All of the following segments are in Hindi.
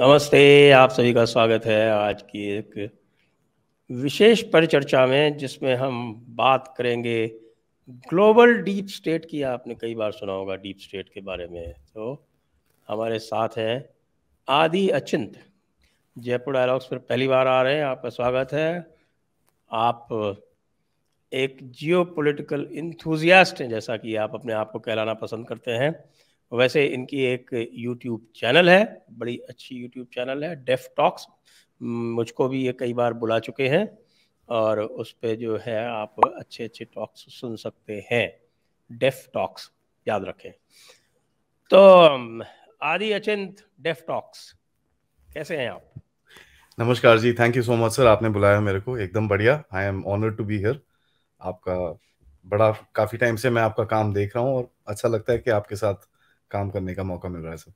नमस्ते आप सभी का स्वागत है आज की एक विशेष परिचर्चा में जिसमें हम बात करेंगे ग्लोबल डीप स्टेट की आपने कई बार सुना होगा डीप स्टेट के बारे में तो हमारे साथ हैं आदि अचिंत जयपुर डायलॉग्स पर पहली बार आ रहे हैं आपका स्वागत है आप एक जियो पोलिटिकल हैं जैसा कि आप अपने आप को कहलाना पसंद करते हैं वैसे इनकी एक यूट्यूब चैनल है बड़ी अच्छी यूट्यूब चैनल है डेफ टॉक्स मुझको भी ये कई बार बुला चुके हैं और उस पर जो है आप अच्छे अच्छे टॉक्स सुन सकते हैं डेफ टॉक्स याद रखें तो आदि अचिंत डेफ टॉक्स कैसे हैं आप नमस्कार जी thank you so much sir आपने बुलाया मेरे को एकदम बढ़िया I am honour to be here आपका बड़ा काफी टाइम से मैं आपका काम देख रहा हूँ और अच्छा लगता है कि आपके साथ काम करने का मौका मिल रहा है सब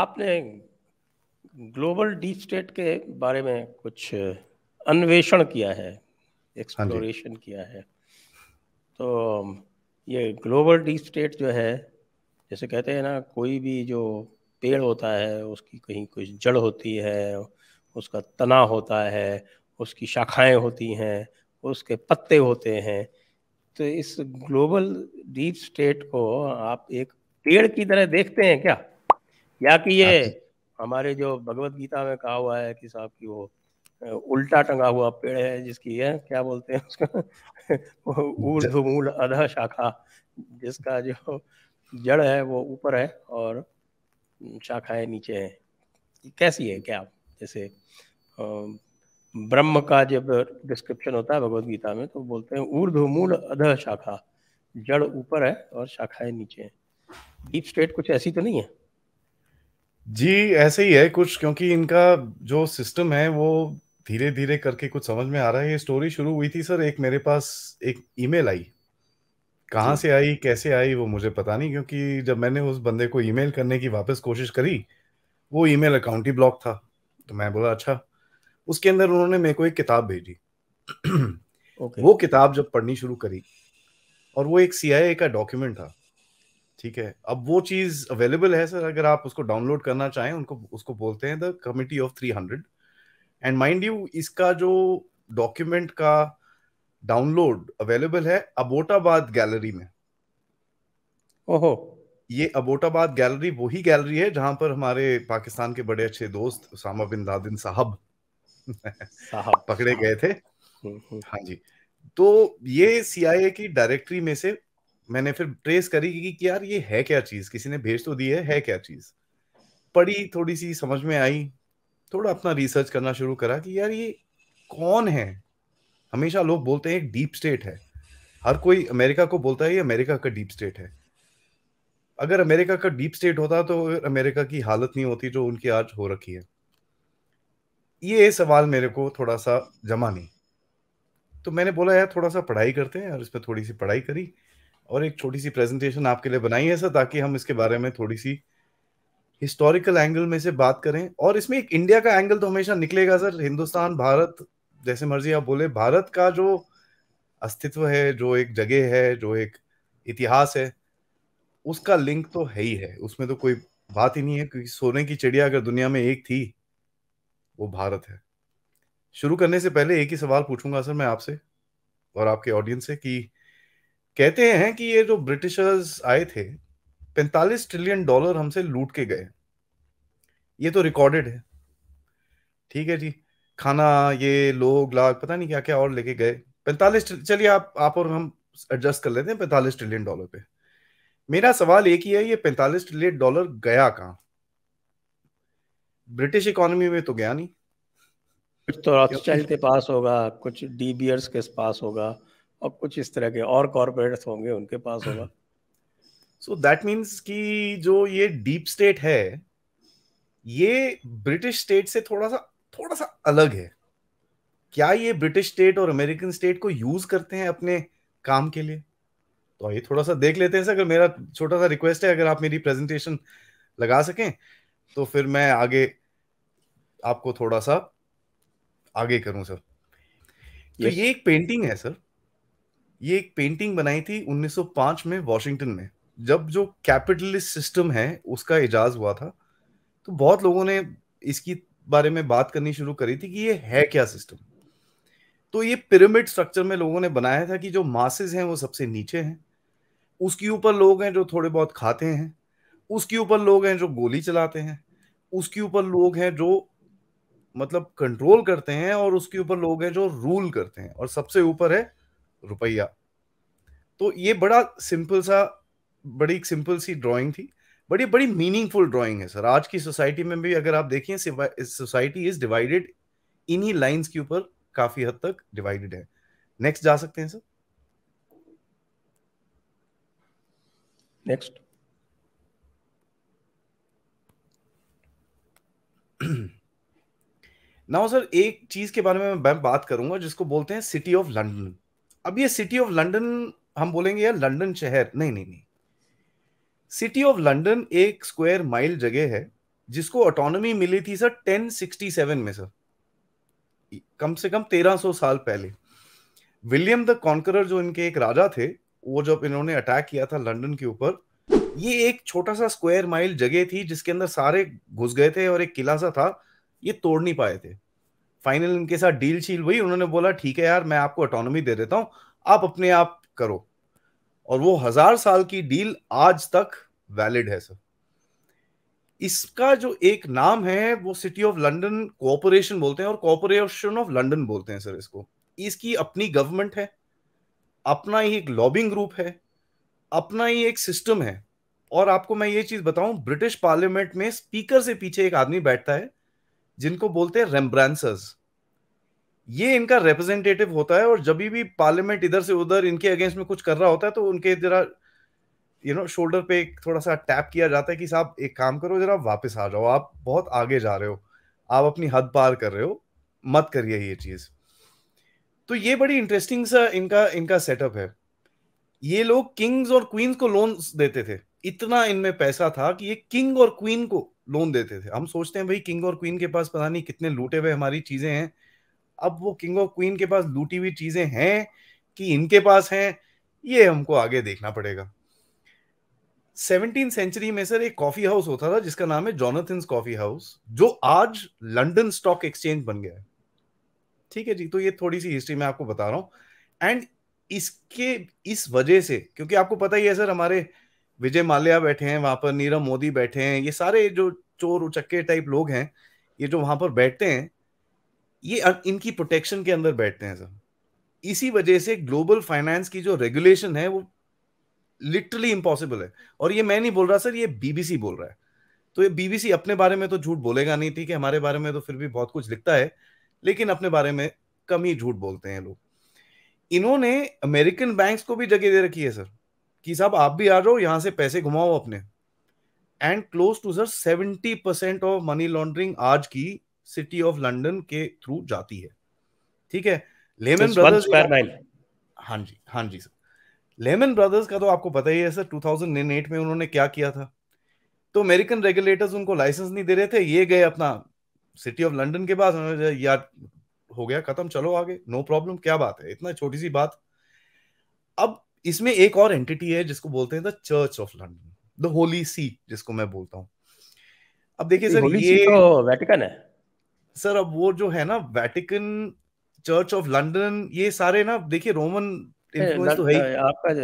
आपने ग्लोबल डीप स्टेट के बारे में कुछ अन्वेषण किया है एक्सप्लोरेशन हाँ किया है तो ये ग्लोबल डी स्टेट जो है जैसे कहते हैं ना कोई भी जो पेड़ होता है उसकी कहीं कुछ जड़ होती है उसका तना होता है उसकी शाखाएं होती हैं उसके पत्ते होते हैं तो इस ग्लोबल डीप स्टेट को आप एक पेड़ की तरह देखते हैं क्या या कि ये हमारे जो भगवत गीता में कहा हुआ है कि साहब की वो उल्टा टंगा हुआ पेड़ है जिसकी है क्या बोलते हैं उसका मूल अधा शाखा जिसका जो जड़ है वो ऊपर है और शाखाएं नीचे हैं कैसी है क्या जैसे ब्रह्म का जब डिस्क्रिप्शन होता है भगवत गीता में तो बोलते हैं ऊर्ध्व मूल अध शाखा जड़ ऊपर है और शाखाएं नीचे हैं डीप स्टेट कुछ ऐसी तो नहीं है जी ऐसे ही है कुछ क्योंकि इनका जो सिस्टम है वो धीरे धीरे करके कुछ समझ में आ रहा है ये स्टोरी शुरू हुई थी सर एक मेरे पास एक ईमेल आई कहाँ से आई कैसे आई वो मुझे पता नहीं क्योंकि जब मैंने उस बंदे को ईमेल करने की वापस कोशिश करी वो ईमेल अकाउंट ही ब्लॉक था तो मैं बोला अच्छा उसके अंदर उन्होंने मेरे को एक किताब भेजी okay. वो किताब जब पढ़नी शुरू करी और वो एक सीआईए का डॉक्यूमेंट था ठीक है अब वो चीज अवेलेबल है सर अगर आप उसको डाउनलोड करना चाहें उनको उसको बोलते हैं the committee of three hundred and mind you इसका जो डॉक्यूमेंट का डाउनलोड अवेलेबल है अबोटाबाद गैलरी में ओहो ये अबोटाबाद गैलरी वही गैलरी है जहां पर हमारे पाकिस्तान के बड़े अच्छे दोस्त उसामा बिन लादिन साहब पकड़े गए थे हम्म, हम्म। हाँ जी तो ये सीआईए की डायरेक्टरी में से मैंने फिर ट्रेस करी कि, कि यार ये है क्या चीज किसी ने भेज तो दी है है क्या चीज पढ़ी थोड़ी सी समझ में आई थोड़ा अपना रिसर्च करना शुरू करा कि यार ये कौन है हमेशा लोग बोलते हैं एक डीप स्टेट है हर कोई अमेरिका को बोलता है ये अमेरिका का डीप स्टेट है अगर अमेरिका का डीप स्टेट होता तो अमेरिका की हालत नहीं होती जो उनकी आज हो रखी है ये सवाल मेरे को थोड़ा सा जमा नहीं तो मैंने बोला यार थोड़ा सा पढ़ाई करते हैं और इस पर थोड़ी सी पढ़ाई करी और एक छोटी सी प्रेजेंटेशन आपके लिए बनाई है सर ताकि हम इसके बारे में थोड़ी सी हिस्टोरिकल एंगल में से बात करें और इसमें एक इंडिया का एंगल तो हमेशा निकलेगा सर हिंदुस्तान भारत जैसे मर्जी आप बोले भारत का जो अस्तित्व है जो एक जगह है जो एक इतिहास है उसका लिंक तो है ही है उसमें तो कोई बात ही नहीं है क्योंकि सोने की चिड़िया अगर दुनिया में एक थी वो भारत है शुरू करने से पहले एक ही सवाल पूछूंगा सर मैं आपसे और आपके ऑडियंस से कि कहते हैं कि ये जो ब्रिटिशर्स आए थे 45 ट्रिलियन डॉलर हमसे लूट के गए ये तो रिकॉर्डेड है ठीक है जी खाना ये लोग लाग पता नहीं क्या क्या और लेके गए पैंतालीस चलिए आप आप और हम एडजस्ट कर लेते हैं पैंतालीस ट्रिलियन डॉलर पे मेरा सवाल एक ही है ये पैंतालीस ट्रिलियन डॉलर गया कहाँ ब्रिटिश इकोनॉमी में तो गया नहीं कुछ तो रॉथस्टाइल के पास होगा कुछ डी बियर्स के पास होगा और कुछ इस तरह के और कॉरपोरेट्स होंगे उनके पास होगा सो दैट मीन्स कि जो ये डीप स्टेट है ये ब्रिटिश स्टेट से थोड़ा सा थोड़ा सा अलग है क्या ये ब्रिटिश स्टेट और अमेरिकन स्टेट को यूज करते हैं अपने काम के लिए तो ये थोड़ा सा देख लेते हैं सर अगर मेरा छोटा सा रिक्वेस्ट है अगर आप मेरी प्रेजेंटेशन लगा सकें तो फिर मैं आगे आपको थोड़ा सा आगे करूं सर तो ये एक पेंटिंग है सर ये एक पेंटिंग बनाई थी 1905 में वॉशिंगटन में जब जो कैपिटलिस्ट सिस्टम है उसका इजाज हुआ था तो बहुत लोगों ने इसकी बारे में बात करनी शुरू करी थी कि ये है क्या सिस्टम तो ये पिरामिड स्ट्रक्चर में लोगों ने बनाया था कि जो मासेस हैं वो सबसे नीचे हैं उसके ऊपर लोग हैं जो थोड़े बहुत खाते हैं उसके ऊपर लोग हैं जो गोली चलाते हैं उसके ऊपर लोग हैं जो मतलब कंट्रोल करते हैं और उसके ऊपर लोग हैं जो रूल करते हैं और सबसे ऊपर है रुपया तो ये बड़ा सिंपल सा बड़ी सिंपल सी ड्राइंग थी बड़ी बड़ी मीनिंगफुल ड्राइंग है सर आज की सोसाइटी में भी अगर आप देखिए सोसाइटी इज डिवाइडेड इन्हीं लाइंस के ऊपर काफी हद तक डिवाइडेड है नेक्स्ट जा सकते हैं सर नेक्स्ट नाउ सर एक चीज के बारे में मैं बात करूंगा जिसको बोलते हैं सिटी ऑफ लंडन अब ये सिटी ऑफ लंडन हम बोलेंगे यार लंडन शहर नहीं नहीं नहीं सिटी ऑफ लंडन एक स्क्वायर माइल जगह है जिसको ऑटोनोमी मिली थी सर 1067 में सर कम से कम 1300 साल पहले विलियम द कॉन्करर जो इनके एक राजा थे वो जब इन्होंने अटैक किया था लंदन के ऊपर ये एक छोटा सा स्क्वायर माइल जगह थी जिसके अंदर सारे घुस गए थे और एक किला सा था ये तोड़ नहीं पाए थे फाइनल इनके साथ डील छील हुई उन्होंने बोला ठीक है यार मैं आपको ऑटोनोमी दे देता हूं आप अपने आप करो और वो हजार साल की डील आज तक वैलिड है सर इसका जो एक नाम है वो सिटी ऑफ लंदन कोऑपरेशन बोलते हैं और कोऑपरेशन ऑफ लंदन बोलते हैं सर इसको इसकी अपनी गवर्नमेंट है अपना ही एक लॉबिंग ग्रुप है अपना ही एक सिस्टम है और आपको मैं ये चीज बताऊं ब्रिटिश पार्लियामेंट में स्पीकर से पीछे एक आदमी बैठता है जिनको बोलते हैं रेम्ब्रांसर्स ये इनका रिप्रेजेंटेटिव होता है और जब भी पार्लियामेंट इधर से उधर इनके अगेंस्ट में कुछ कर रहा होता है तो उनके जरा यू नो शोल्डर पे थोड़ा सा टैप किया जाता है कि साहब एक काम करो जरा वापस आ जाओ आप बहुत आगे जा रहे हो आप अपनी हद पार कर रहे हो मत करिए ये चीज तो ये बड़ी इंटरेस्टिंग सा इनका इनका सेटअप है ये लोग किंग्स और क्वींस को लोन्स देते थे इतना इनमें पैसा था कि ये किंग और क्वीन को लोन देते थे हम सोचते हैं भाई किंग और क्वीन के पास पता नहीं कितने लूटे हुए हमारी चीजें हैं अब वो किंग और क्वीन के पास लूटी हुई चीजें हैं कि इनके पास हैं ये हमको आगे देखना पड़ेगा सेवनटीन सेंचुरी में सर एक कॉफी हाउस होता था जिसका नाम है जॉनथन कॉफी हाउस जो आज लंडन स्टॉक एक्सचेंज बन गया है ठीक है जी तो ये थोड़ी सी हिस्ट्री मैं आपको बता रहा हूं एंड इसके इस वजह से क्योंकि आपको पता ही है सर हमारे विजय माल्या बैठे हैं वहां पर नीरव मोदी बैठे हैं ये सारे जो चोर उचक्के टाइप लोग हैं ये जो वहां पर बैठते हैं ये इनकी प्रोटेक्शन के अंदर बैठते हैं सर इसी वजह से ग्लोबल फाइनेंस की जो रेगुलेशन है वो लिटरली इम्पॉसिबल है और ये मैं नहीं बोल रहा सर ये बीबीसी बोल रहा है तो ये बीबीसी अपने बारे में तो झूठ बोलेगा नहीं ठीक है हमारे बारे में तो फिर भी बहुत कुछ लिखता है लेकिन अपने बारे में कम ही झूठ बोलते हैं लोग इन्होंने अमेरिकन बैंक्स को भी जगह दे रखी है सर कि साहब आप भी आ जाओ यहां से पैसे घुमाओ अपने and close to sir seventy percent of money laundering आज की सिटी ऑफ लंडन के थ्रू जाती है ठीक है लेमन ब्रदर्स हाँ जी हाँ जी सर लेमन ब्रदर्स का तो आपको पता ही है सर थाउजेंड में उन्होंने क्या किया था तो अमेरिकन रेगुलेटर्स उनको लाइसेंस नहीं दे रहे थे ये गए अपना सिटी ऑफ लंडन के पास यार हो गया खत्म चलो आगे नो no प्रॉब्लम क्या बात है इतना छोटी सी बात अब इसमें एक और एंटिटी है जिसको बोलते हैं the Church of London the Holy See जिसको मैं बोलता हूँ अब देखिए सर ये तो वेटिकन है सर अब वो जो है ना वेटिकन चर्च ऑफ लंडन ये सारे ना देखिए रोमन इन्फ्लुएंस तो है ही आपका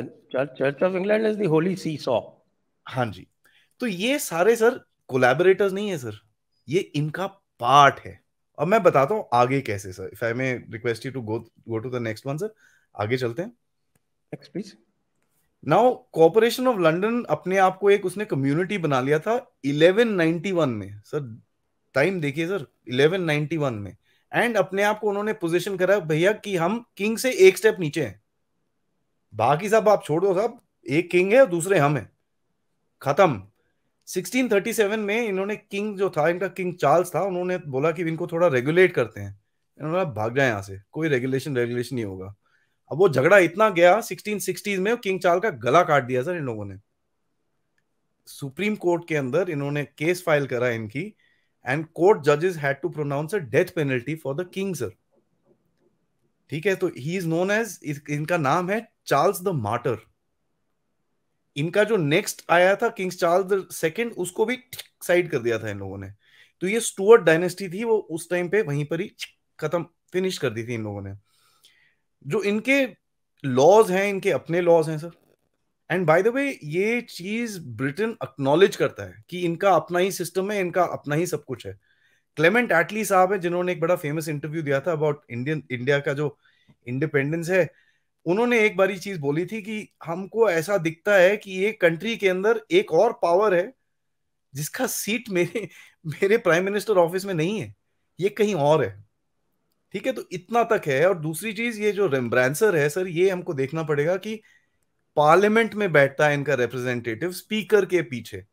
Church of England is the Holy See saw हाँ जी तो ये सारे सर कोलैबोरेटर्स नहीं है सर ये इनका पार्ट है अब मैं बताता हूँ आगे कैसे sir if I may request you to go go to the next one sir आगे चलते हैं next please now Corporation of London अपने आप को एक उसने कम्युनिटी बना लिया था 1191 में सर टाइम देखिए सर 1191 में एंड अपने आप को उन्होंने पोजीशन करा भैया कि हम किंग से एक स्टेप नीचे हैं बाकी सब आप छोड़ दो सब एक किंग है और दूसरे हम हैं खत्म 1637 में इन्होंने किंग जो था इनका किंग चार्ल्स था उन्होंने बोला कि इनको थोड़ा रेगुलेट करते हैं इन्होंने भाग जाए यहां से कोई रेगुलेशन रेगुलेशन नहीं होगा अब वो झगड़ा इतना गया सिक्सटीन सिक्सटीज में किंग चार्ल का गला काट दिया सर इन लोगों ने सुप्रीम कोर्ट के अंदर इन्होंने केस फाइल करा इनकी एंड कोर्ट जजेस had to pronounce a death penalty for the king sir ठीक है तो ही इज नोन एज इनका नाम है चार्ल्स द मार्टर इनका जो नेक्स्ट आया था किंग्स चार्ल्स द उसको भी साइड कर दिया था इन लोगों ने तो ये स्टुअर्ट डायनेस्टी थी वो उस टाइम पे वहीं पर ही खत्म फिनिश कर दी थी इन लोगों ने जो इनके लॉज हैं इनके अपने लॉज हैं sir and by the way ये चीज ब्रिटेन अक्नोलेज करता है कि इनका अपना ही सिस्टम है इनका अपना ही सब कुछ है क्लेमेंट एटली साहब है जिन्होंने एक बड़ा फेमस इंटरव्यू दिया था अबाउट इंडियन इंडिया का जो इंडिपेंडेंस है उन्होंने एक बारी चीज बोली थी कि हमको ऐसा दिखता है कि ये कंट्री के अंदर एक और पावर है जिसका सीट मेरे मेरे प्राइम मिनिस्टर ऑफिस में नहीं है ये कहीं और है ठीक है तो इतना तक है और दूसरी चीज ये जो रेम्ब्रांसर है सर ये हमको देखना पड़ेगा कि पार्लियामेंट में बैठता है इनका रिप्रेजेंटेटिव स्पीकर के पीछे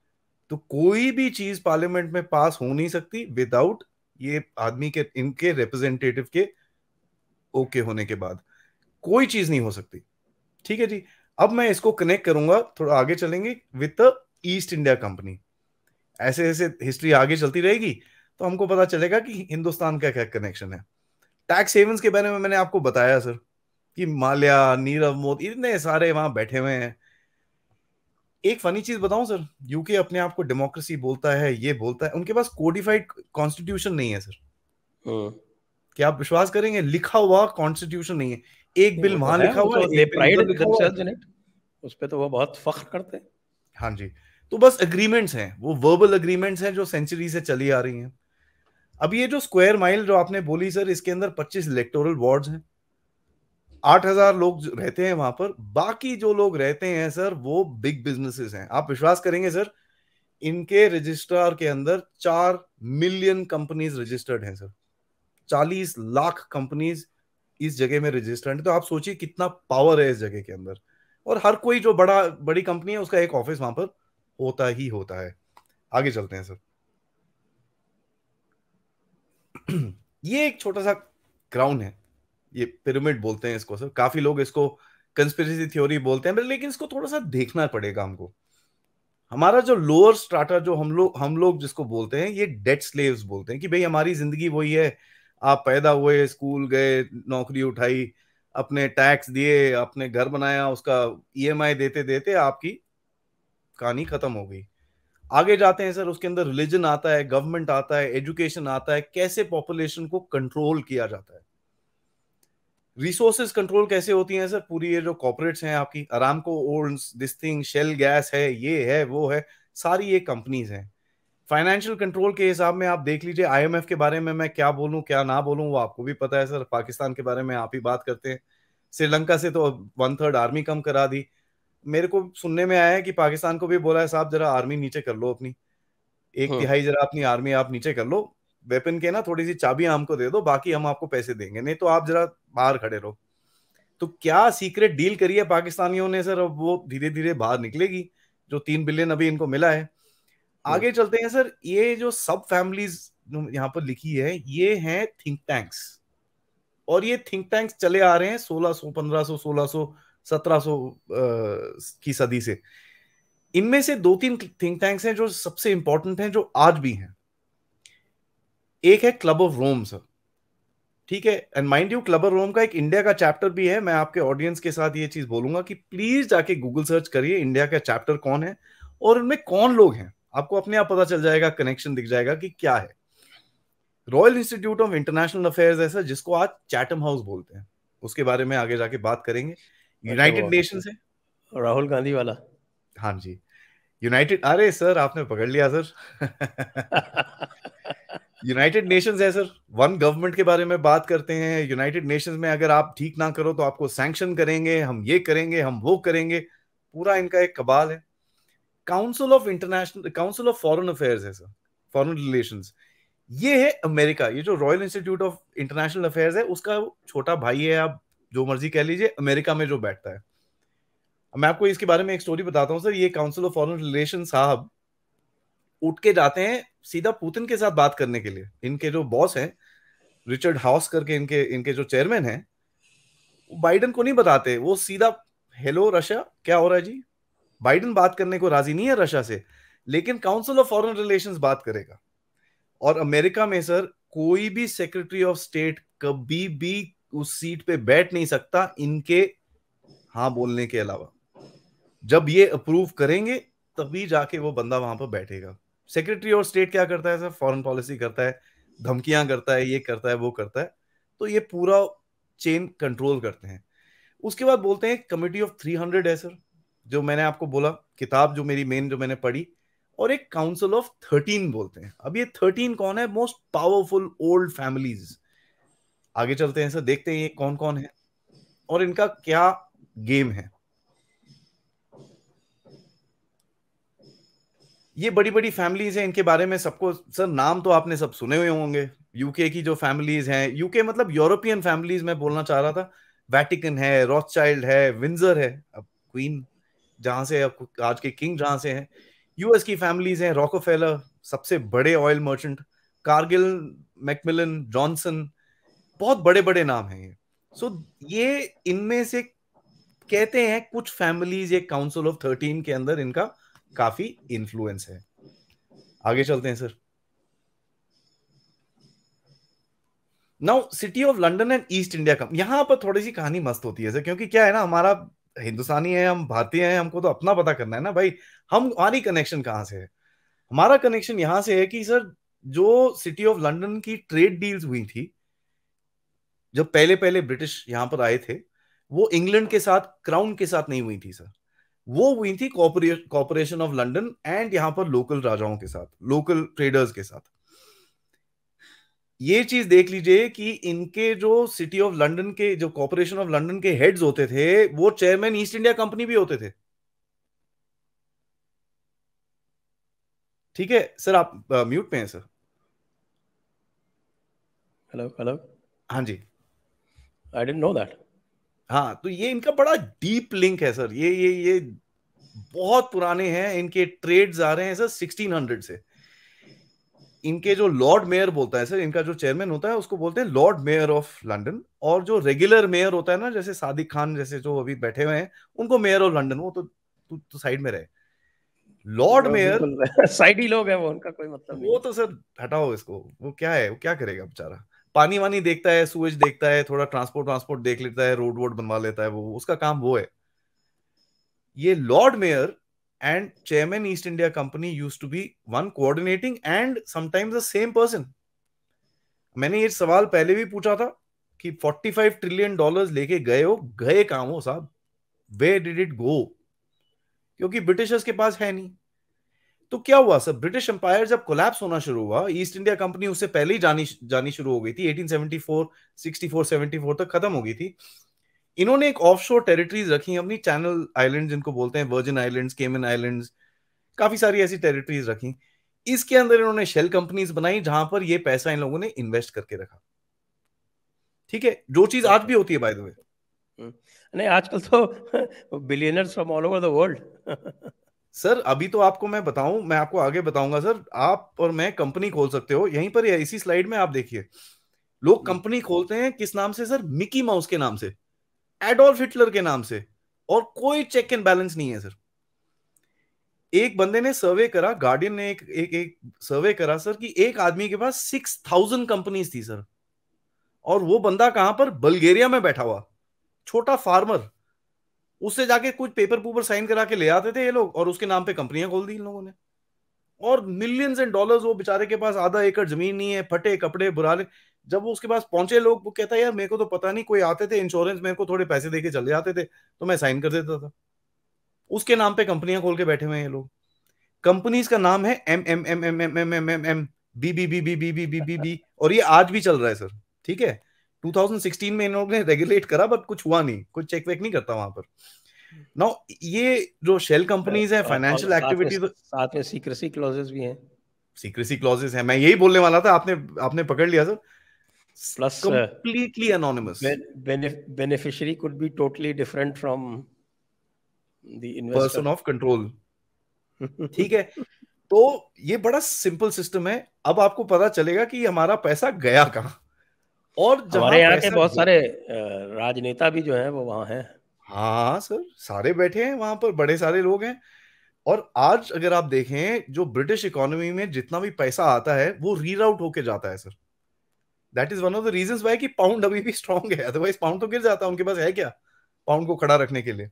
तो कोई भी चीज पार्लियामेंट में पास हो नहीं सकती विदाउट ये आदमी के इनके रिप्रेजेंटेटिव के ओके होने के बाद कोई चीज नहीं हो सकती ठीक है जी अब मैं इसको कनेक्ट करूंगा थोड़ा आगे चलेंगे with the East India Company ऐसे ऐसे हिस्ट्री आगे चलती रहेगी तो हमको पता चलेगा कि हिंदुस्तान का क्या कनेक्शन है टैक्स हेवंस के बारे में मैंने आपको बताया सर कि माल्या नीरव मोदी इतने सारे वहां बैठे हुए हैं एक फनी चीज बताऊं सर यूके अपने आप को डेमोक्रेसी बोलता है ये बोलता है उनके पास कोडिफाइड कॉन्स्टिट्यूशन नहीं है सर हम्म। क्या आप विश्वास करेंगे लिखा हुआ कॉन्स्टिट्यूशन नहीं है एक बिल तो वहां तो लिखा हुआ है उस पर तो वो बहुत फख्र करते हैं हाँ जी तो बस अग्रीमेंट्स हैं वो वर्बल अग्रीमेंट्स हैं जो सेंचुरी से चली आ रही हैं अब ये जो स्क्वायर माइल जो आपने बोली सर इसके अंदर 25 इलेक्टोरल वार्ड्स हैं 8000 लोग रहते हैं वहां पर बाकी जो लोग रहते हैं सर वो बिग बिजनेसेस हैं आप विश्वास करेंगे सर इनके रजिस्ट्रार के अंदर चार मिलियन कंपनीज रजिस्टर्ड हैं सर चालीस लाख कंपनीज इस जगह में रजिस्टर्ड है तो आप सोचिए कितना पावर है इस जगह के अंदर और हर कोई जो बड़ा बड़ी कंपनी है उसका एक ऑफिस वहां पर होता ही होता है आगे चलते हैं सर ये एक छोटा सा क्राउन है ये पिरामिड बोलते हैं इसको सर काफी लोग इसको कंस्पिरेसी थ्योरी बोलते हैं लेकिन इसको थोड़ा सा देखना पड़ेगा हमको हमारा जो लोअर स्ट्राटा जो हम लोग हम लोग जिसको बोलते हैं ये डेट स्लेव्स बोलते हैं कि भाई हमारी जिंदगी वही है आप पैदा हुए स्कूल गए नौकरी उठाई अपने टैक्स दिए अपने घर बनाया उसका ईएमआई e देते देते आपकी कहानी खत्म हो गई आगे जाते हैं सर उसके अंदर रिलीजन आता है गवर्नमेंट आता है एजुकेशन आता है कैसे पॉपुलेशन को कंट्रोल किया जाता है रिसोर्सेज कंट्रोल कैसे होती हैं सर पूरी ये जो कॉपोरेट्स हैं आपकी Aramco old this thing shell gas है ये है वो है सारी ये कंपनीज हैं फाइनेंशियल कंट्रोल के हिसाब में आप देख लीजिए आईएमएफ के बारे में मैं क्या बोलूं क्या ना बोलूं वो आपको भी पता है सर पाकिस्तान के बारे में आप ही बात करते हैं श्रीलंका से तो वन थर्ड आर्मी कम करा दी मेरे को सुनने में आया है कि पाकिस्तान को भी बोला है साहब जरा आर्मी नीचे कर लो अपनी एक हम्म। तिहाई जरा अपनी आर्मी आप नीचे कर लो वेपन के ना थोड़ी सी चाबी हमको दे दो बाकी हम आपको पैसे देंगे नहीं तो आप जरा बाहर खड़े रहो तो क्या सीक्रेट डील करी है पाकिस्तानियों ने सर अब वो धीरे धीरे बाहर निकलेगी जो तीन बिलियन अभी इनको मिला है हम्म। आगे चलते हैं सर ये जो सब फैमिलीज यहाँ पर लिखी है ये हैं थिंक टैंक्स और ये थिंक टैंक्स चले आ रहे हैं सोलह सो पंद्रह सो सोलह सो सत्रह की सदी से इनमें से दो तीन थिंक टैंक्स हैं जो सबसे इंपॉर्टेंट हैं जो आज भी हैं एक है क्लब ऑफ रोम सर ठीक है and mind you Club of Rome का एक इंडिया का चैप्टर भी है मैं आपके ऑडियंस के साथ ये चीज बोलूंगा कि प्लीज जाके गूगल सर्च करिए इंडिया का चैप्टर कौन है और उनमें कौन लोग हैं आपको अपने आप पता चल जाएगा कनेक्शन दिख जाएगा कि क्या है Royal institute of international Affairs ऐसा जिसको आज चैटम हाउस बोलते हैं उसके बारे में आगे जाके बात करेंगे यूनाइटेड अच्छा, नेशन अच्छा। है राहुल गांधी वाला हाँ जी यूनाइटेड अरे सर आपने पकड़ लिया सर यूनाइटेड नेशंस है सर वन गवर्नमेंट के बारे में बात करते हैं यूनाइटेड नेशंस में अगर आप ठीक ना करो तो आपको सैंक्शन करेंगे हम ये करेंगे हम वो करेंगे पूरा इनका एक कबाल है council of international council of foreign affairs है सर फॉरेन रिलेशंस ये है अमेरिका ये जो Royal institute of international Affairs है उसका छोटा भाई है आप जो मर्जी कह लीजिए अमेरिका में जो बैठता है मैं आपको इसके बारे में एक स्टोरी बताता हूँ सर ये काउंसिल ऑफ फॉरन रिलेशन साहब उठ के जाते हैं सीधा पुतिन के साथ बात करने के लिए इनके जो बॉस हैं रिचर्ड हाउस करके इनके इनके जो चेयरमैन हैं बाइडन को नहीं बताते वो सीधा हेलो रशिया क्या हो रहा है जी बाइडन बात करने को राजी नहीं है रशिया से लेकिन काउंसिल ऑफ फॉरेन रिलेशंस बात करेगा और अमेरिका में सर कोई भी सेक्रेटरी ऑफ स्टेट कभी भी उस सीट पे बैठ नहीं सकता इनके हाँ बोलने के अलावा जब ये अप्रूव करेंगे तभी जाके वो बंदा वहां पर बैठेगा सेक्रेटरी और स्टेट क्या करता है सर फॉरेन पॉलिसी करता है धमकियां करता है ये करता है वो करता है तो ये पूरा चेन कंट्रोल करते हैं उसके बाद बोलते हैं कमिटी ऑफ थ्री हंड्रेड है सर जो मैंने आपको बोला किताब जो मेरी मेन जो मैंने पढ़ी और एक काउंसिल ऑफ थर्टीन बोलते हैं अब ये थर्टीन कौन है मोस्ट पावरफुल ओल्ड फैमिलीज आगे चलते हैं सर देखते हैं ये कौन कौन है और इनका क्या गेम है ये बड़ी बड़ी फैमिलीज हैं इनके बारे में सबको सर नाम तो आपने सब सुने हुए होंगे यूके की जो फैमिलीज हैं यूके मतलब यूरोपियन फैमिलीज मैं बोलना चाह रहा था वैटिकन है चाइल्ड है विंजर है अब क्वीन जहां से अब आज के किंग जहां से हैं यूएस की फैमिलीज हैं रॉकोफेलर सबसे बड़े oil merchant Cargill Macmillan Johnson बहुत बड़े बड़े नाम हैं ये सो ये इनमें से कहते हैं कुछ फैमिलीज ये काउंसिल ऑफ थर्टीन के अंदर इनका काफी इन्फ्लुएंस है आगे चलते हैं sir now City of London and East India Company यहां पर थोड़ी सी कहानी मस्त होती है सर क्योंकि क्या है ना हमारा हिंदुस्तानी है हम भारतीय हैं हमको तो अपना पता करना है ना भाई हम हमारी कनेक्शन कहां से है हमारा कनेक्शन यहां से है कि सर जो सिटी ऑफ लंडन की ट्रेड डील्स हुई थी जब पहले पहले ब्रिटिश यहां पर आए थे वो इंग्लैंड के साथ क्राउन के साथ नहीं हुई थी सर वो हुई थी कॉपोरेशन ऑफ लंडन एंड यहां पर लोकल राजाओं के साथ लोकल ट्रेडर्स के साथ ये चीज देख लीजिए कि इनके जो सिटी ऑफ लंडन के जो कॉपोरेशन ऑफ लंडन के हेड्स होते थे वो चेयरमैन ईस्ट इंडिया कंपनी भी होते थे ठीक है सर आप म्यूट पे हैं सर हेलो हेलो हाँ जी आई डेंट नो दैट हाँ तो ये इनका बड़ा डीप लिंक है सर ये ये ये बहुत पुराने हैं इनके ट्रेड्स आ रहे हैं सर 1600 से इनके जो लॉर्ड मेयर बोलता है सर इनका जो चेयरमैन होता है उसको बोलते हैं लॉर्ड मेयर ऑफ लंदन और जो रेगुलर मेयर होता है ना जैसे सादिक खान जैसे जो अभी बैठे हुए हैं उनको मेयर ऑफ लंदन वो तो तू तो साइड में रहे हाँ, लॉर्ड मेयर साइड ही लोग हैं वो उनका कोई मतलब नहीं वो तो सर हटाओ इसको वो क्या है वो क्या करेगा बेचारा पानी वानी देखता है सुएज देखता है थोड़ा ट्रांसपोर्ट ट्रांसपोर्ट देख लेता है रोड वोड बनवा लेता है वो उसका काम वो है ये lord mayor and chairman East India Company use to be one coordinating and sometimes the same person मैंने ये सवाल पहले भी पूछा था कि 45 ट्रिलियन डॉलर्स लेके गए हो गए काम हो साहब वे डिड इट गो क्योंकि ब्रिटिशर्स के पास है नहीं तो क्या हुआ सर ब्रिटिश एम्पायर जब कोलैप्स होना शुरू हुआ ईस्ट इंडिया कंपनी उससे पहले ही जानी जानी शुरू हो गई थी 1874 64 74 तक खत्म हो गई थी इन्होंने एक ऑफशोर टेरिटरीज रखी अपनी चैनल आइलैंड जिनको बोलते हैं वर्जिन आइलैंड्स केमन आइलैंड्स काफी सारी ऐसी टेरिटरीज रखी इसके अंदर इन्होंने शेल कंपनीज बनाई जहां पर ये पैसा इन लोगों ने इन्वेस्ट करके रखा ठीक है जो चीज आज भी होती है बाय द वे नहीं आजकल तो billionaires from all over the world sir अभी तो आपको मैं बताऊं मैं आपको आगे बताऊंगा सर आप और मैं कंपनी खोल सकते हो यहीं पर है, इसी स्लाइड में आप देखिए लोग हम्म। कंपनी खोलते हैं किस नाम से सर मिकी माउस के नाम से एडोल्फ हिटलर के नाम से और कोई चेक एंड बैलेंस नहीं है सर एक बंदे ने सर्वे करा गार्डियन ने एक एक एक सर्वे करा सर कि एक आदमी के पास सिक्स थाउजेंड कंपनीज थी सर और वो बंदा कहां पर बल्गेरिया में बैठा हुआ छोटा फार्मर उससे जाके कुछ पेपर पूपर साइन करा के ले आते थे ये लोग और उसके नाम पे कंपनियां खोल दी इन लोगों ने और मिलियंस एंड डॉलर्स वो बेचारे के पास आधा एकड़ जमीन नहीं है फटे कपड़े बुरा जब वो उसके पास पहुंचे लोग वो कहता है यार मेरे को तो पता नहीं कोई आते थे इंश्योरेंस मेरे को थोड़े पैसे के चले जाते थे तो मैं साइन कर देता था उसके नाम पे कंपनियां खोल के बैठे हुए हैं ये लोग कंपनीज का नाम है M M M M M M M M M B B B B B B B B B और ये आज भी चल रहा है सर ठीक है 2016 में इन्होंने रेगुलेट करा बट कुछ हुआ नहीं कुछ चेक वेक नहीं करता वहां पर नाउ ये जो शेल कंपनीज है फाइनेंशियल एक्टिविटीज साथ में तो- सीक्रेसी क्लॉजेस भी हैं सीक्रेसी क्लॉजेस हैं मैं यही बोलने वाला था आपने आपने पकड़ लिया sir plus completely anonymous beneficiary could be totally different from the investor person of control ठीक है तो ये बड़ा सिंपल सिस्टम है अब आपको पता चलेगा कि हमारा पैसा गया कहां और हमारे यहाँ के बहुत सारे राजनेता भी जो हैं वो वहां हैं हाँ सर सारे बैठे हैं वहां पर बड़े सारे लोग हैं और आज अगर आप देखें जो ब्रिटिश इकोनॉमी में जितना भी पैसा आता है वो रीराउट होके जाता है sir that is one of the reason why कि पाउंड अभी भी स्ट्रांग है अदरवाइज पाउंड तो गिर जाता है उनके पास है क्या पाउंड को खड़ा रखने के लिए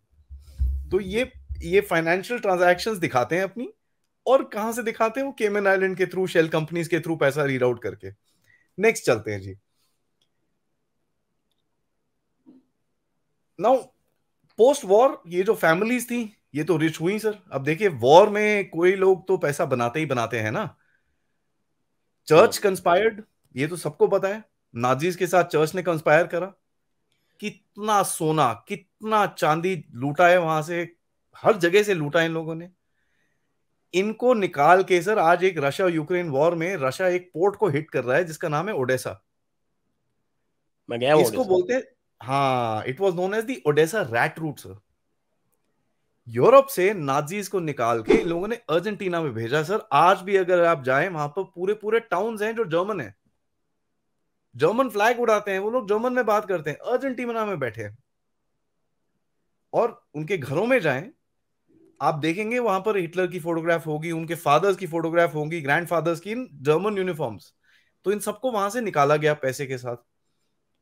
तो ये ये फाइनेंशियल ट्रांजेक्शन दिखाते हैं अपनी और कहा से दिखाते हैं वो केमन आइलैंड के थ्रू शेल कंपनीज के थ्रू पैसा रीराउट करके नेक्स्ट चलते हैं जी नाउ पोस्ट वॉर ये जो फैमिलीज थी ये तो रिच हुई सर अब देखिए वॉर में कोई लोग तो पैसा बनाते ही बनाते हैं ना चर्च कंस्पायर्ड ये तो सबको पता है नाजीज के साथ चर्च ने कंस्पायर करा कितना सोना कितना चांदी लूटा है वहां से हर जगह से लूटा इन लोगों ने इनको निकाल के सर आज एक रशिया यूक्रेन वॉर में रशिया एक पोर्ट को हिट कर रहा है जिसका नाम है ओडेसा मैं गया इसको बोलते हाँ it was known as the Odessa rat route sir Europe से नाजीज को निकाल के इन लोगों ने अर्जेंटीना में भेजा सर आज भी अगर आप जाए वहां पर पूरे पूरे टाउन हैं जो जर्मन है जर्मन फ्लैग उड़ाते हैं वो लोग जर्मन में बात करते हैं अर्जेंटीना में बैठे हैं और उनके घरों में जाएं आप देखेंगे वहां पर हिटलर की फोटोग्राफ होगी उनके फादर्स की फोटोग्राफ होगी ग्रैंड फादर्स की इन जर्मन यूनिफॉर्म्स तो इन सबको वहां से निकाला गया पैसे के साथ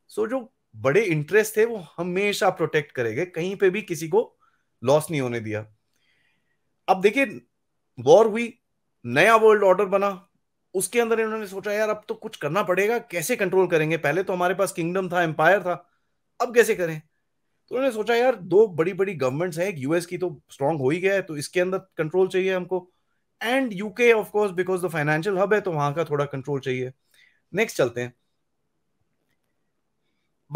सो so, जो बड़े इंटरेस्ट थे वो हमेशा प्रोटेक्ट करेंगे कहीं पे भी किसी को लॉस नहीं होने दिया अब देखिए वॉर हुई नया वर्ल्ड ऑर्डर बना उसके अंदर इन्होंने सोचा यार अब तो कुछ करना पड़ेगा कैसे कंट्रोल करेंगे पहले तो हमारे पास किंगडम था एम्पायर था अब कैसे करें तो उन्होंने सोचा यार दो बड़ी बड़ी गवर्नमेंट्स हैं यूएस की तो स्ट्रांग हो ही गया है तो इसके अंदर कंट्रोल चाहिए हमको and UK of course because the financial hub है तो वहां का थोड़ा कंट्रोल चाहिए नेक्स्ट चलते हैं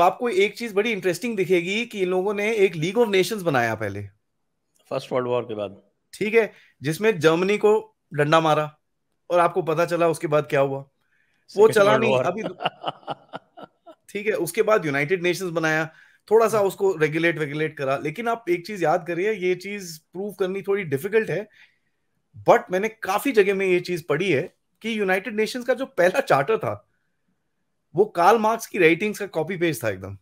आपको एक चीज बड़ी इंटरेस्टिंग दिखेगी कि इन लोगों ने एक लीग ऑफ नेशंस बनाया पहले फर्स्ट वर्ल्ड वॉर के बाद ठीक है जिसमें जर्मनी को डंडा मारा और आपको पता चला उसके बाद क्या हुआ वो चला नहीं अभी ठीक है उसके बाद यूनाइटेड नेशंस बनाया थोड़ा सा उसको रेगुलेट वेगुलेट करा लेकिन आप एक चीज याद करिए ये चीज प्रूव करनी थोड़ी डिफिकल्ट है बट मैंने काफी जगह में ये चीज पढ़ी है कि यूनाइटेड नेशंस का जो पहला चार्टर था वो कार्ल मार्क्स की राइटिंग्स का कॉपी पेस्ट था एकदम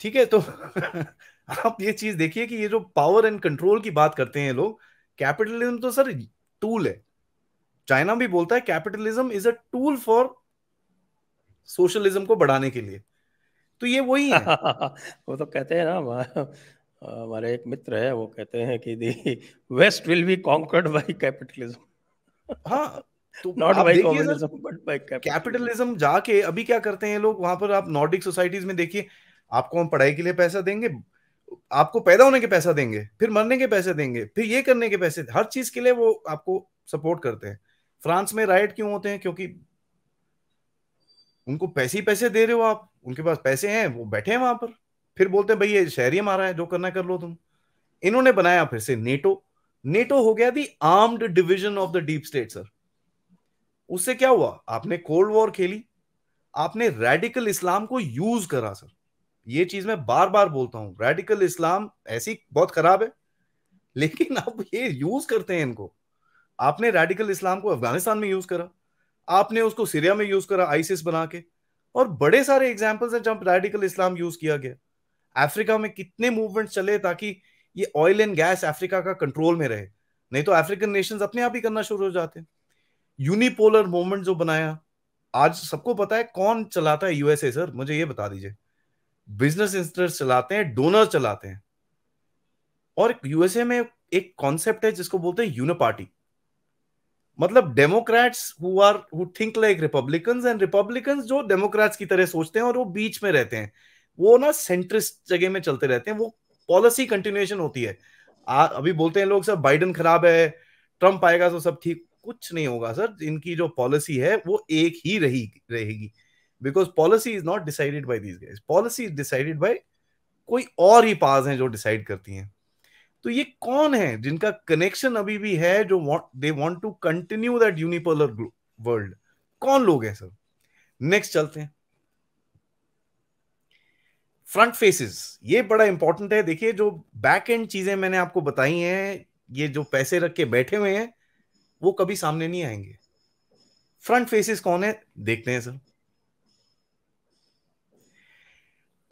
ठीक है तो आप ये चीज देखिए कि ये जो पावर एंड कंट्रोल की बात करते हैं लोग कैपिटलिज्म तो सर टूल है चाइना भी बोलता है capitalism is a tool for socialism को बढ़ाने के लिए तो ये वही है वो तो कहते हैं ना हमारे एक मित्र है वो कहते हैं कि the West will be conquered by capitalism हाँ कैपिटलिज्म तो जाके अभी क्या करते हैं लोग वहां पर आप नॉर्डिक सोसाइटीज में देखिए आपको हम पढ़ाई के लिए पैसा देंगे आपको पैदा होने के पैसा देंगे फिर मरने के पैसे देंगे फिर ये करने के पैसे हर चीज के लिए वो आपको सपोर्ट करते हैं फ्रांस में राइट क्यों होते हैं क्योंकि उनको पैसे ही पैसे दे रहे हो आप उनके पास पैसे हैं वो बैठे हैं वहां पर फिर बोलते हैं भाई ये शहरी मारा है जो करना कर लो तुम इन्होंने बनाया फिर से नेटो नेटो हो गया the armed division of the deep state sir उससे क्या हुआ आपने कोल्ड वॉर खेली आपने रेडिकल इस्लाम को यूज करा सर ये चीज मैं बार बार बोलता हूँ रेडिकल इस्लाम ऐसी बहुत खराब है लेकिन आप ये यूज करते हैं इनको आपने रेडिकल इस्लाम को अफगानिस्तान में यूज करा आपने उसको सीरिया में यूज करा आईसिस बना के और बड़े सारे एग्जाम्पल्स हैं जहां रेडिकल इस्लाम यूज किया गया अफ्रीका में कितने मूवमेंट चले ताकि ये ऑयल एंड गैस अफ्रीका का कंट्रोल में रहे नहीं तो अफ्रीकन नेशंस अपने आप ही करना शुरू हो जाते हैं यूनिपोलर मूवमेंट जो बनाया आज सबको पता है कौन चलाता है यूएसए सर मुझे ये बता दीजिए बिजनेस इंस्टर चलाते हैं डोनर चलाते हैं और यूएसए में एक कॉन्सेप्ट है जिसको बोलते हैं यूनिपार्टी मतलब Democrats who are who think like Republican and Republican जो डेमोक्रेट्स की तरह सोचते हैं और वो बीच में रहते हैं वो ना सेंट्रिस्ट जगह में चलते रहते हैं वो पॉलिसी कंटिन्यूएशन होती है आ, अभी बोलते हैं लोग सब बाइडन खराब है ट्रंप आएगा तो सब ठीक कुछ नहीं होगा सर इनकी जो पॉलिसी है वो एक ही रही रहेगी because policy is not decided by these guys policy is decided by कोई और ही पार्ट हैं जो डिसाइड करती हैं तो ये कौन है जिनका कनेक्शन अभी भी है जो they want to continue that unipolar world कौन लोग हैं सर नेक्स्ट चलते हैं फ्रंट फेसेस ये बड़ा इंपॉर्टेंट है देखिए जो बैक एंड चीजें मैंने आपको बताई हैं ये जो पैसे रख के बैठे हुए हैं वो कभी सामने नहीं आएंगे फ्रंट फेसेस कौन है देखते हैं सर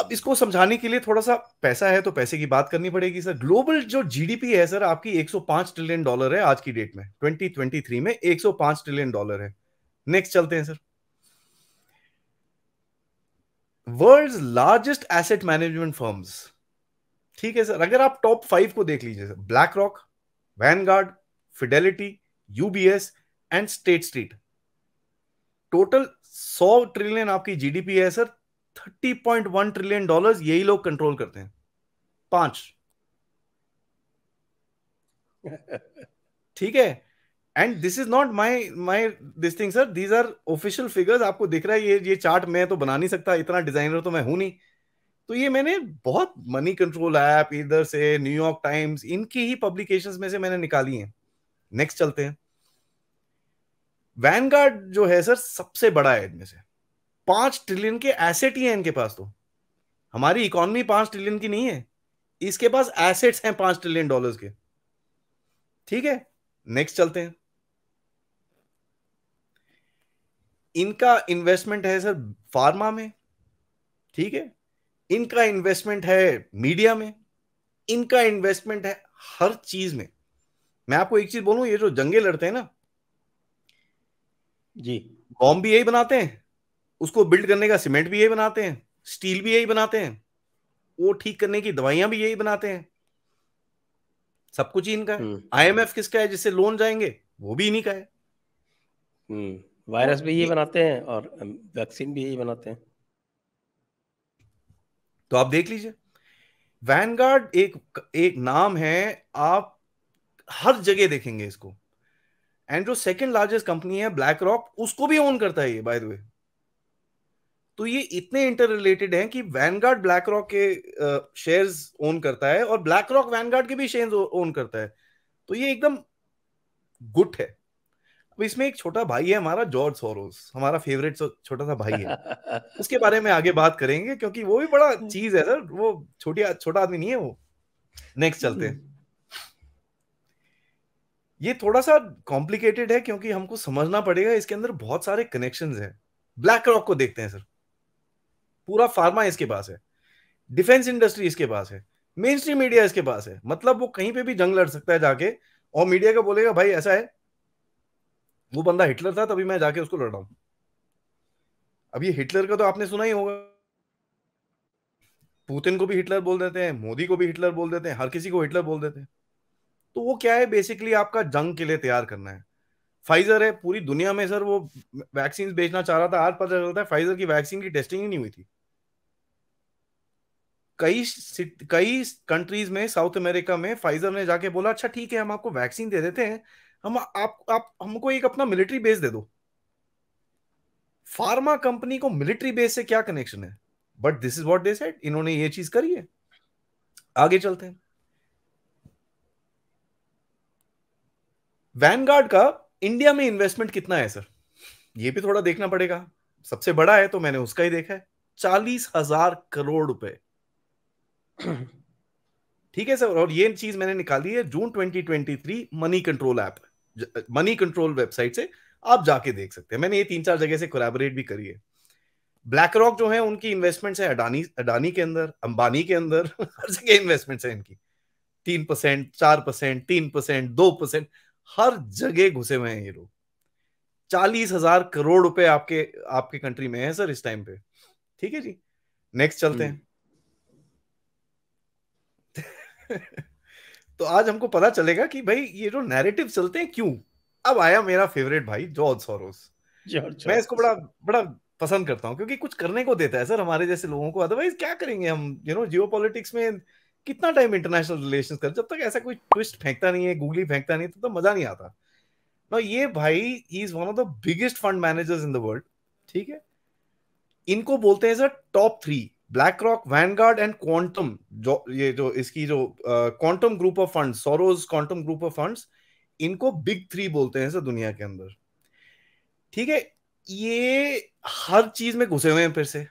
अब इसको समझाने के लिए थोड़ा सा पैसा है तो पैसे की बात करनी पड़ेगी सर ग्लोबल जो जीडीपी है सर आपकी 105 ट्रिलियन डॉलर है आज की डेट में 2023 में 105 ट्रिलियन डॉलर है नेक्स्ट चलते हैं sir world largest asset management firms ठीक है सर अगर आप टॉप फाइव को देख लीजिए sir BlackRock Vanguard Fidelity UBS and State Street total सौ ट्रिलियन आपकी जीडीपी है sir thirty point one trillion dollar यही लोग कंट्रोल करते हैं पांच ठीक है and this is not my my this thing sir these are official figures आपको दिख रहा है ये ये चार्ट मैं तो बना नहीं सकता इतना डिजाइनर तो मैं हूं नहीं तो ये मैंने बहुत मनी कंट्रोल ऐप इधर से न्यूयॉर्क टाइम्स इनकी ही पब्लिकेशंस में से मैंने निकाली है नेक्स्ट चलते हैं वैनगार्ड जो है सर सबसे बड़ा है इनमें से पांच ट्रिलियन के एसेट ही है इनके पास तो हमारी इकोनॉमी पांच ट्रिलियन की नहीं है इसके पास एसेट्स हैं पांच ट्रिलियन डॉलर्स के ठीक है नेक्स्ट चलते हैं इनका इन्वेस्टमेंट है सर फार्मा में ठीक है इनका इन्वेस्टमेंट है मीडिया में इनका इन्वेस्टमेंट है हर चीज में मैं आपको एक चीज बोलूं ये जो जंगे लड़ते हैं ना जी बॉम्ब भी यही बनाते हैं उसको बिल्ड करने का सीमेंट भी यही बनाते हैं स्टील भी यही बनाते हैं वो ठीक करने की दवाइयां भी यही बनाते हैं सब कुछ ही इनका है आईएमएफ हम्म। किसका है जिससे लोन जाएंगे वो भी इन्हीं का है हम्म, वायरस भी यही बनाते हैं और वैक्सीन भी यही बनाते हैं तो आप देख लीजिए वैनगार्ड एक एक नाम है आप हर जगह देखेंगे इसको एंड जो सेकेंड लार्जेस्ट कंपनी है ब्लैक रॉक उसको भी ओन करता है ये बाय द वे तो ये इतने इंटर रिलेटेड है कि वैनगार्ड ब्लैक रॉक के शेयर ओन करता है और ब्लैक रॉक वैनगार्ड के भी शेयर ओन करता है तो ये एकदम गुट है अब इसमें एक छोटा भाई है हमारा जॉर्ज सोरोस हमारा फेवरेट छोटा सा भाई है उसके बारे में आगे बात करेंगे क्योंकि वो भी बड़ा चीज है सर वो छोटी छोटा आदमी नहीं है वो नेक्स्ट चलते हैं ये थोड़ा सा कॉम्प्लिकेटेड है क्योंकि हमको समझना पड़ेगा इसके अंदर बहुत सारे कनेक्शन है ब्लैक रॉक को देखते हैं सर पूरा फार्मा इसके पास है डिफेंस इंडस्ट्री इसके पास है मेन स्ट्रीम मीडिया इसके पास है मतलब वो कहीं पे भी जंग लड़ सकता है जाके और मीडिया का बोलेगा भाई ऐसा है वो बंदा हिटलर था तभी मैं जाके उसको लड़ रहा हूं अब ये हिटलर का तो आपने सुना ही होगा पुतिन को भी हिटलर बोल देते हैं मोदी को भी हिटलर बोल देते हैं हर किसी को हिटलर बोल देते हैं तो वो क्या है बेसिकली आपका जंग के लिए तैयार करना है फाइजर है पूरी दुनिया में सर वो वैक्सीन बेचना चाह रहा था आज पता चलता है फाइजर की वैक्सीन की टेस्टिंग ही नहीं हुई थी कई कई कंट्रीज में साउथ अमेरिका में फाइजर ने जाके बोला अच्छा ठीक है हम आपको वैक्सीन दे देते हैं हम आप आप हमको एक अपना मिलिट्री बेस दे दो फार्मा कंपनी को मिलिट्री बेस से क्या कनेक्शन है but this is what they said इन्होंने ये चीज करी है आगे चलते हैं वैनगार्ड का इंडिया में इन्वेस्टमेंट कितना है सर ये भी थोड़ा देखना पड़ेगा सबसे बड़ा है तो मैंने उसका ही देखा है चालीस हजार करोड़ रुपए ठीक है सर और ये चीज मैंने निकाली है June 2023 Moneycontrol app Moneycontrol website से आप जाके देख सकते हैं मैंने ये तीन चार जगह से कोलेबोरेट भी करी है ब्लैक रॉक जो है उनकी इन्वेस्टमेंट है अडानी अडानी के अंदर अंबानी के अंदर हर जगह इन्वेस्टमेंट है इनकी तीन परसेंट चार परसेंट तीन परसेंट दो परसेंट हर जगह घुसे हुए हैं ये लोग चालीस हजार करोड़ रुपए आपके आपके कंट्री में है सर इस टाइम पे ठीक है जी नेक्स्ट चलते हैं तो आज हमको पता चलेगा कि भाई ये जो नैरेटिव चलते हैं क्यों अब आया मेरा फेवरेट भाई जॉर्ज सोरोस मैं इसको बड़ा बड़ा पसंद करता हूँ क्योंकि कुछ करने को देता है सर हमारे जैसे लोगों को अदरवाइज क्या करेंगे हम यू नो जियो में कितना टाइम इंटरनेशनल रिलेशन कर जब तक ऐसा कोई ट्विस्ट फेंकता नहीं है गूगली फेंकता नहीं तब तक तो मजा नहीं आता ना ये भाई he is one of the biggest fund managers in the world ठीक है इनको बोलते हैं sir top three BlackRock Vanguard and Quantum जो ये जो इसकी जो Quantum group of fund Soros Quantum group of fund इनको बिग थ्री बोलते हैं सर दुनिया के अंदर ठीक है ये हर चीज में घुसे हुए हैं फिर से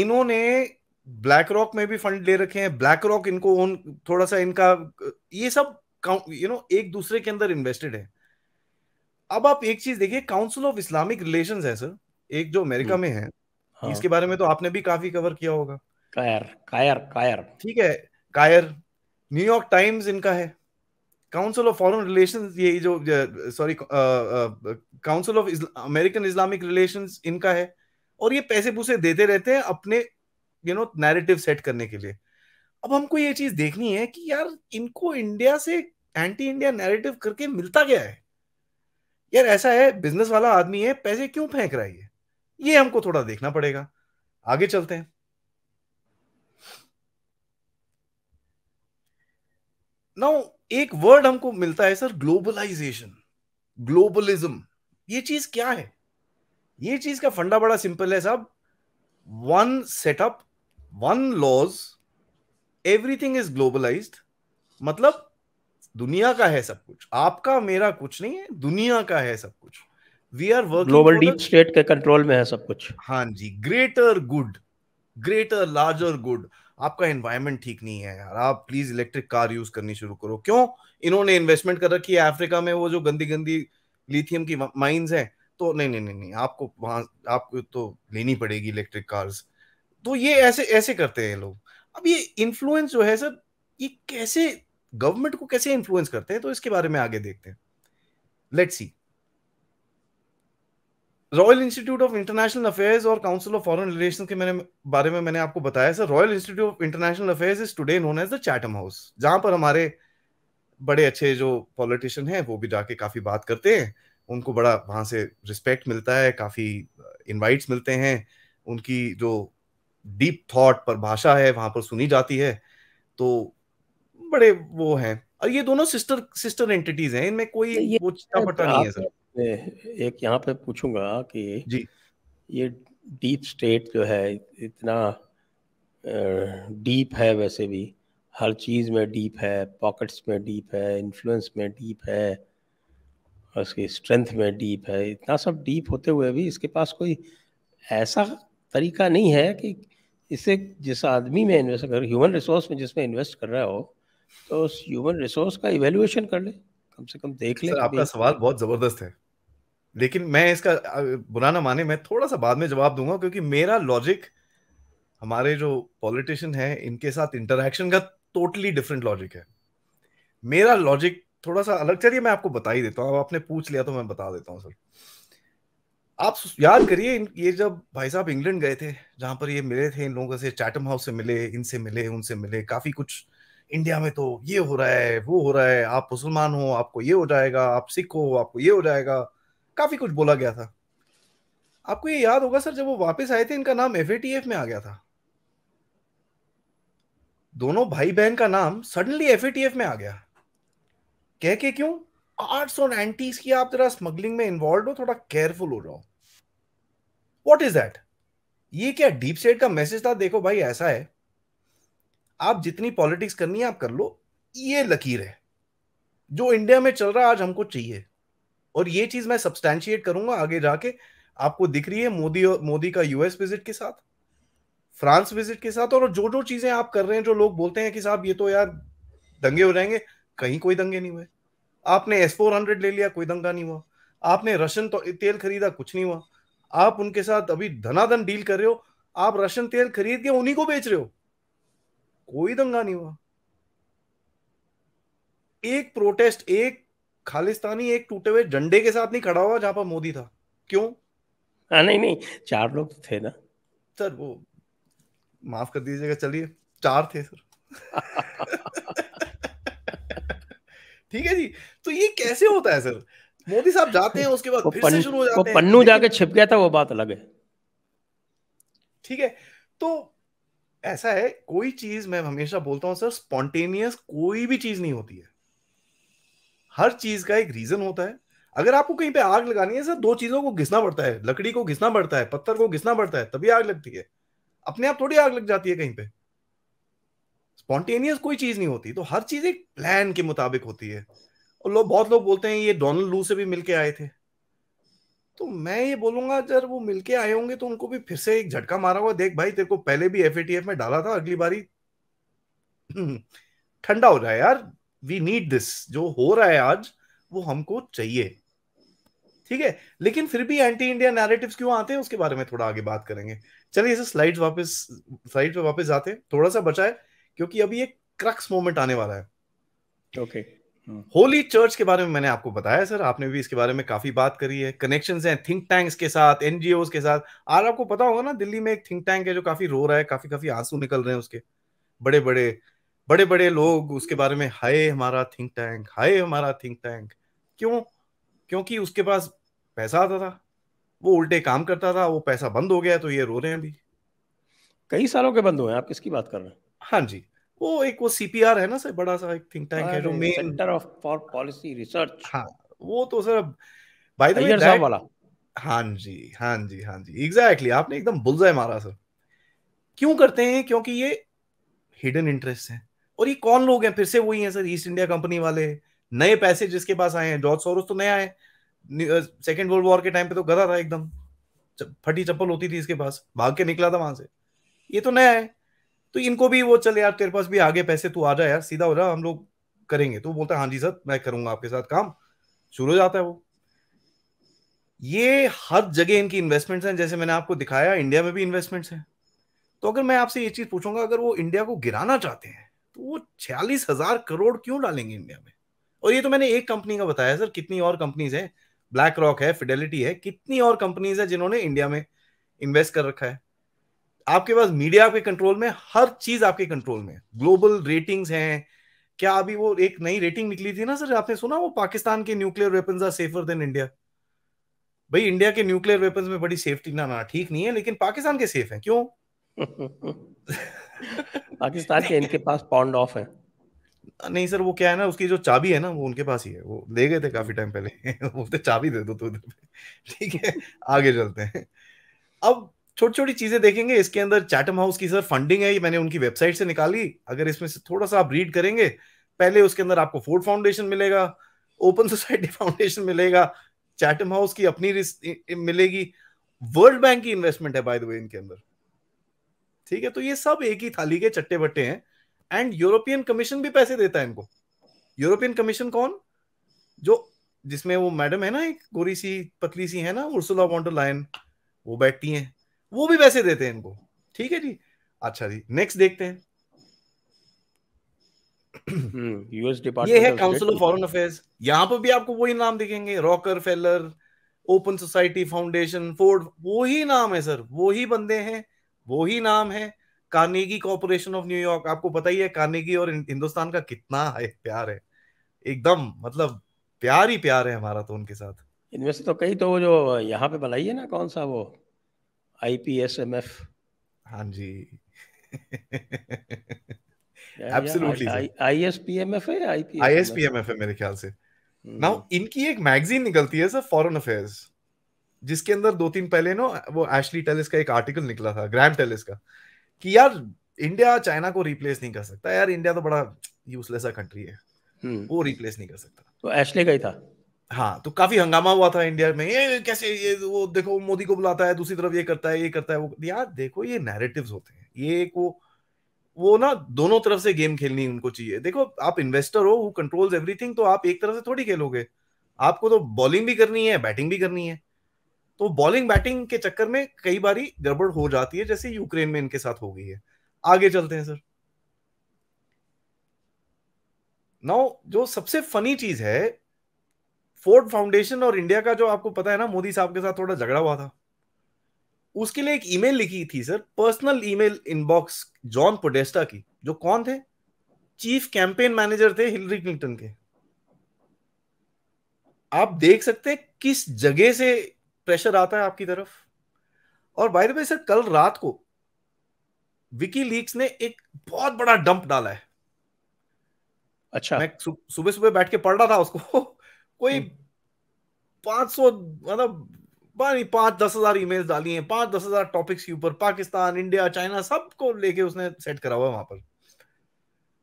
इन्होंने ब्लैक रॉक में भी फंड ले रखे हैं ब्लैक रॉक इनको ओन थोड़ा सा इनका ये सब यू नो एक दूसरे के अंदर इन्वेस्टेड है अब आप एक चीज देखिए काउंसिल ऑफ इस्लामिक रिलेशन है सर एक जो अमेरिका hmm. में है हाँ। इसके बारे में तो आपने भी काफी कवर किया होगा कायर कायर कायर ठीक है कायर न्यूयॉर्क टाइम्स इनका है काउंसिल ऑफ फॉरेन रिलेशंस ये जो sorry council of American Islamic relations इनका है और ये पैसे पूसे देते रहते हैं अपने यू नो नैरेटिव सेट करने के लिए अब हमको ये चीज देखनी है कि यार इनको इंडिया से एंटी इंडिया नैरेटिव करके मिलता क्या है यार ऐसा है बिजनेस वाला आदमी है पैसे क्यों फेंक रहा है ये ये हमको थोड़ा देखना पड़ेगा आगे चलते हैं नाउ एक वर्ड हमको मिलता है सर ग्लोबलाइजेशन ग्लोबलिज्म ये चीज क्या है ये चीज का फंडा बड़ा सिंपल है साहब one setup one laws everything is globalize मतलब दुनिया का है सब कुछ आपका मेरा कुछ नहीं है दुनिया का है सब कुछ we are work global deep state के कंट्रोल में है सब कुछ हाँ जी greater good greater larger good आपका एनवायरमेंट ठीक नहीं है यार आप प्लीज इलेक्ट्रिक कार यूज करनी शुरू करो क्यों इन्होंने इन्वेस्टमेंट कर रखी है अफ्रीका में वो जो गंदी गंदी लिथियम की माइंस हैं तो नहीं नहीं नहीं नहीं आपको वहां आपको तो लेनी पड़ेगी इलेक्ट्रिक कार्स तो ये ऐसे ऐसे करते हैं लोग अब ये इन्फ्लुएंस जो है सर ये कैसे गवर्नमेंट को कैसे इन्फ्लुएंस करते हैं तो इसके बारे में आगे देखते हैं let's see royal institute of international affairs और काउंसिल ऑफ फॉरेन रिलेशन के मैंने बारे में मैंने आपको बताया sir royal institute of international affairs is today known as the Chatham House जहां पर हमारे बड़े अच्छे जो पॉलिटिशियन हैं वो भी जाके काफी बात करते हैं उनको बड़ा वहां से रिस्पेक्ट मिलता है काफी इनवाइट्स मिलते हैं उनकी जो डीप थॉट पर भाषा है वहां पर सुनी जाती है तो बड़े वो हैं और ये दोनों सिस्टर सिस्टर एंटिटीज हैं इनमें कोई वो चटापटा नहीं है सर एक यहाँ पे पूछूंगा कि जी ये डीप स्टेट जो है इतना डीप है वैसे भी हर चीज़ में डीप है पॉकेट्स में डीप है इन्फ्लुएंस में डीप है और उसकी स्ट्रेंथ में डीप है इतना सब डीप होते हुए भी इसके पास कोई ऐसा तरीका नहीं है कि इसे जिस आदमी में इन्वेस्ट अगर ह्यूमन रिसोर्स में जिसमें इन्वेस्ट कर रहा हो तो उस ह्यूमन रिसोर्स का इवेल्युएशन कर ले कम से कम देख ले आपका सवाल बहुत जबरदस्त है लेकिन मैं इसका बुरा ना माने मैं थोड़ा सा बाद में जवाब दूंगा क्योंकि मेरा लॉजिक हमारे जो पॉलिटिशियन है इनके साथ इंटरेक्शन का टोटली डिफरेंट लॉजिक है मेरा लॉजिक थोड़ा सा अलग चलिए मैं आपको बता ही देता हूँ आपने पूछ लिया तो मैं बता देता हूँ सर आप याद करिए ये जब भाई साहब इंग्लैंड गए थे जहां पर ये मिले थे इन लोगों से चैटम हाउस से मिले इनसे मिले उनसे मिले काफी कुछ इंडिया में तो ये हो रहा है वो हो रहा है आप मुसलमान हो आपको ये हो जाएगा आप सिख हो आपको ये हो जाएगा काफी कुछ बोला गया था आपको ये याद होगा सर जब वो वापस आए थे इनका नाम एफ में आ गया था दोनों भाई बहन का नाम सडनली एफ में आ गया कह के क्यों आर्ट्स और एंटीज की आप जरा स्मगलिंग में इन्वॉल्व हो थोड़ा केयरफुल हो जाओ वॉट इज दैट ये क्या डीप स्टेट का मैसेज था देखो भाई ऐसा है आप जितनी पॉलिटिक्स करनी है आप कर लो ये लकीर है जो इंडिया में चल रहा है आज हमको चाहिए और ये चीज मैं सब्सटैंशिएट करूंगा आगे जाके आपको दिख रही है मोदी मोदी का यूएस विजिट के साथ फ्रांस विजिट के साथ और जो जो चीजें आप कर रहे हैं जो लोग बोलते हैं कि साहब ये तो यार दंगे हो जाएंगे कहीं कोई दंगे नहीं हुए आपने एस फोर हंड्रेड ले लिया कोई दंगा नहीं हुआ आपने रशियन तो तेल खरीदा कुछ नहीं हुआ आप उनके साथ अभी धनाधन डील कर रहे हो आप रशियन तेल खरीद के उन्हीं को बेच रहे हो कोई दंगा नहीं हुआ एक प्रोटेस्ट एक खालिस्तानी एक टूटे हुए झंडे के साथ नहीं खड़ा हुआ जहां पर मोदी था क्यों आ, हाँ, नहीं नहीं चार लोग तो थे ना सर वो माफ कर दीजिएगा चलिए चार थे सर ठीक है जी तो ये कैसे होता है सर मोदी साहब जाते हैं उसके बाद फिर से शुरू हो जाते हैं पन्नू जाके छिप गया था वो बात अलग है ठीक है तो ऐसा है कोई चीज मैं हमेशा बोलता हूं सर स्पॉन्टेनियस कोई भी चीज नहीं होती है हर चीज का एक रीजन होता है अगर आपको कहीं पे आग लगानी है सर दो चीजों को घिसना पड़ता है लकड़ी को घिसना पड़ता है पत्थर को घिसना पड़ता है तभी आग लगती है अपने आप थोड़ी आग लग जाती है कहीं पे स्पॉन्टेनियस कोई चीज नहीं होती तो हर चीज एक प्लान के मुताबिक होती है और लोग बहुत लोग बोलते हैं ये डोनाल्ड लू से भी मिलके आए थे तो मैं ये बोलूंगा जब वो मिलके आए होंगे तो उनको भी फिर से एक झटका मारा हुआ देख भाई तेरे को पहले भी एफ में डाला था अगली बारी ठंडा हो जाए यार वी नीड दिस जो हो रहा है आज वो हमको चाहिए ठीक है लेकिन फिर भी एंटी इंडिया नैरेटिव क्यों आते हैं उसके बारे में थोड़ा आगे बात करेंगे चलिए इसे स्लाइड्स वापस स्लाइड्स पे वापस जाते हैं थोड़ा सा बचा है क्योंकि अभी एक क्रक्स मोमेंट आने वाला है ओके hmm. होली चर्च के बारे में मैंने आपको बताया सर आपने भी इसके बारे में काफी बात करी है कनेक्शन हैं थिंक टैंक्स के साथ एनजीओ के साथ आज आपको पता होगा ना दिल्ली में एक थिंक टैंक है जो काफी रो रहा है काफी काफी आंसू निकल रहे हैं उसके बड़े बड़े बड़े बड़े लोग उसके बारे में हाय हमारा थिंक टैंक हाय हमारा थिंक टैंक क्यों क्योंकि उसके पास पैसा आता था वो उल्टे काम करता था वो पैसा बंद हो गया तो ये रो रहे हैं अभी कई सालों के बंद हुए हैं आप किसकी बात कर रहे हैं हाँ जी वो एक वो सीपीआर है ना सर बड़ा सा एक थिंक टैंक है जो main centre of for policy research हाँ वो तो सर बाय द वे साहब वाला हाँ जी हाँ जी हाँ जी एग्जैक्टली exactly, आपने एकदम बुलजाय मारा सर क्यों करते हैं क्योंकि ये हिडन इंटरेस्ट है और ये कौन लोग हैं फिर से वही हैं सर ईस्ट इंडिया कंपनी वाले नए पैसे जिसके पास आए हैं जॉर्ज सोरोस तो नया है सेकेंड वर्ल्ड वॉर के टाइम पे तो गधा था एकदम फटी चप्पल होती थी इसके पास भाग के निकला था वहां से ये तो नया है तो इनको भी वो चल यार तेरे पास भी आगे पैसे तू आ जा यार सीधा हो जा हम लोग करेंगे तो बोलता है हाँ जी सर मैं करूंगा आपके साथ काम शुरू हो जाता है वो ये हर जगह इनकी इन्वेस्टमेंट्स हैं जैसे मैंने आपको दिखाया इंडिया में भी इन्वेस्टमेंट्स हैं तो अगर मैं आपसे ये चीज पूछूंगा अगर वो इंडिया को गिराना चाहते हैं तो वो छियालीस हजार करोड़ क्यों डालेंगे इंडिया में और ये तो मैंने एक कंपनी का बताया सर कितनी और कंपनीज है ब्लैक रॉक है फिडेलिटी है कितनी और कंपनीज है जिन्होंने इंडिया में इन्वेस्ट कर रखा है आपके पास मीडिया आपके कंट्रोल में हर चीज आपके कंट्रोल में ग्लोबल रेटिंग्स हैं क्या अभी वो एक नई रेटिंग निकली थी ना सर आपने सुना वो पाकिस्तान के nuclear weapon are safer than India भाई इंडिया के न्यूक्लियर वेपन में बड़ी सेफ्टी ना ना ठीक नहीं है लेकिन पाकिस्तान के सेफ है क्यों पाकिस्तान के इनके पास पॉन्ड ऑफ है नहीं सर वो क्या है ना उसकी जो चाबी है ना वो उनके पास ही है वो ले गए थे काफी टाइम पहले बोलते तो चाबी दे दो तो ठीक है आगे चलते हैं अब छोटी छोटी चीजें देखेंगे इसके अंदर चैटम हाउस की सर फंडिंग है ये मैंने उनकी वेबसाइट से निकाली अगर इसमें से थोड़ा सा आप रीड करेंगे पहले उसके अंदर आपको फोर्ड फाउंडेशन मिलेगा ओपन सोसाइटी फाउंडेशन मिलेगा चैटम हाउस की अपनी मिलेगी वर्ल्ड बैंक की इन्वेस्टमेंट है बाय द वे इनके अंदर ठीक है तो ये सब एक ही थाली के चट्टे बट्टे हैं एंड यूरोपियन कमीशन भी पैसे देता है इनको यूरोपियन कमीशन कौन जो जिसमें वो मैडम है ना एक गोरी सी पतली सी है ना उर्सुला वो बैठती हैं वो भी वैसे देते हैं इनको ठीक है जी अच्छा जी नेक्स्ट देखते हैं यूएस हम्म, डिपार्टमेंट ये है काउंसिल ऑफ फॉरेन अफेयर्स यहाँ पर भी आपको वही नाम दिखेंगे Rockefeller open society foundation Ford वो ही नाम है सर वो ही बंदे हैं वो ही नाम है कार्नेगी कॉर्पोरेशन ऑफ न्यूयॉर्क आपको पता ही है कार्नेगी और हिंदुस्तान का कितना है प्यार है एकदम मतलब प्यार ही प्यार है हमारा तो उनके साथ इनमें से तो कई तो वो जो यहाँ पे बनाई है ना कौन सा वो आईपीएसएमएफ हाँ जी है है मेरे ख्याल से hmm. इनकी एक मैगजीन निकलती है सर फॉरेन अफेयर्स जिसके अंदर दो तीन पहले ना वो एशली टेलिस का एक आर्टिकल निकला था ग्राम टेलिस का कि यार इंडिया चाइना को रिप्लेस नहीं कर सकता यार इंडिया तो बड़ा यूजलेस कंट्री है hmm. वो रिप्लेस नहीं कर सकता तो एशले का ही था हाँ तो काफी हंगामा हुआ था इंडिया में ये कैसे ये वो देखो मोदी को बुलाता है दूसरी तरफ ये करता है ये करता है वो यार देखो ये नैरेटिव होते हैं ये एक वो वो ना दोनों तरफ से गेम खेलनी उनको चाहिए देखो आप इन्वेस्टर हो वो कंट्रोल्स एवरीथिंग तो आप एक तरफ से थोड़ी खेलोगे आपको तो बॉलिंग भी करनी है बैटिंग भी करनी है तो बॉलिंग बैटिंग के चक्कर में कई बार गड़बड़ हो जाती है जैसे यूक्रेन में इनके साथ हो गई है आगे चलते हैं सर नाउ जो सबसे फनी चीज है फोर्ड फाउंडेशन और इंडिया का जो आपको पता है ना मोदी साहब के साथ थोड़ा झगड़ा हुआ था उसके लिए एक ईमेल लिखी थी sir personal email inbox John Podesta की जो कौन थे चीफ कैंपेन मैनेजर थे हिलरी क्लिंटन के आप देख सकते हैं किस जगह से प्रेशर आता है आपकी तरफ और बाय द वे सर कल रात को विकी लीक्स ने एक बहुत बड़ा डंप डाला है अच्छा मैं सुबह सुबह बैठ के पढ़ रहा था उसको कोई हम्म। पांच सौ मतलब पानी पांच दस हजार ईमेल डाली है पांच दस हजार टॉपिक्स के ऊपर पाकिस्तान इंडिया चाइना सबको लेके उसने सेट करा हुआ है वहां पर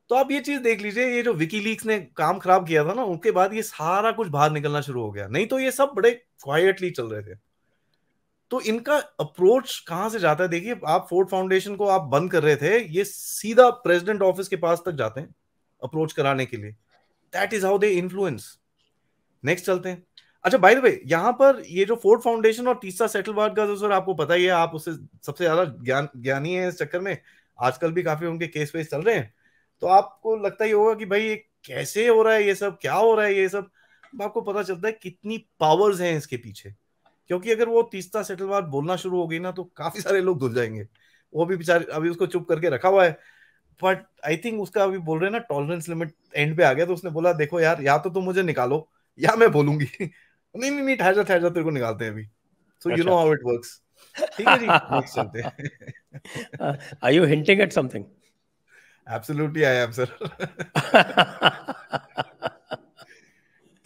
तो आप ये चीज देख लीजिए ये जो विकी लीक्स ने काम खराब किया था ना उनके बाद ये सारा कुछ बाहर निकलना शुरू हो गया नहीं तो ये सब बड़े क्वाइटली चल रहे थे तो इनका अप्रोच कहां से जाता है देखिए आप फोर्ड फाउंडेशन को आप बंद कर रहे थे ये सीधा प्रेसिडेंट ऑफिस के पास तक जाते हैं अप्रोच कराने के लिए that is how they influence next चलते हैं अच्छा बाय द वे यहाँ पर ये जो फोर्ड फाउंडेशन और तीसरा सेटलवाद का जो सर आपको पता ही है आप उससे सबसे ज्यादा ज्ञान ज्ञानी है इस चक्कर में आजकल भी काफी उनके केस वेस चल रहे हैं तो आपको लगता ही होगा कि भाई ये कैसे हो रहा है ये सब क्या हो रहा है ये सब आपको पता चलता है कितनी पावर्स हैं इसके पीछे क्योंकि अगर वो तीसरा वार्ड बोलना शुरू हो गई ना तो काफी सारे लोग धुल जाएंगे वो भी बेचारे अभी उसको चुप करके रखा हुआ है बट आई थिंक उसका अभी बोल रहे हैं ना टॉलरेंस लिमिट एंड पे आ गया तो उसने बोला देखो यार या तो तुम मुझे निकालो या मैं बोलूंगी नहीं नहीं ठहर जा ठहर जा तेरे को निकालते हैं अभी so you know how it works ठीक है जी नेक्स्ट चलते हैं are you hinting at something absolutely I am sir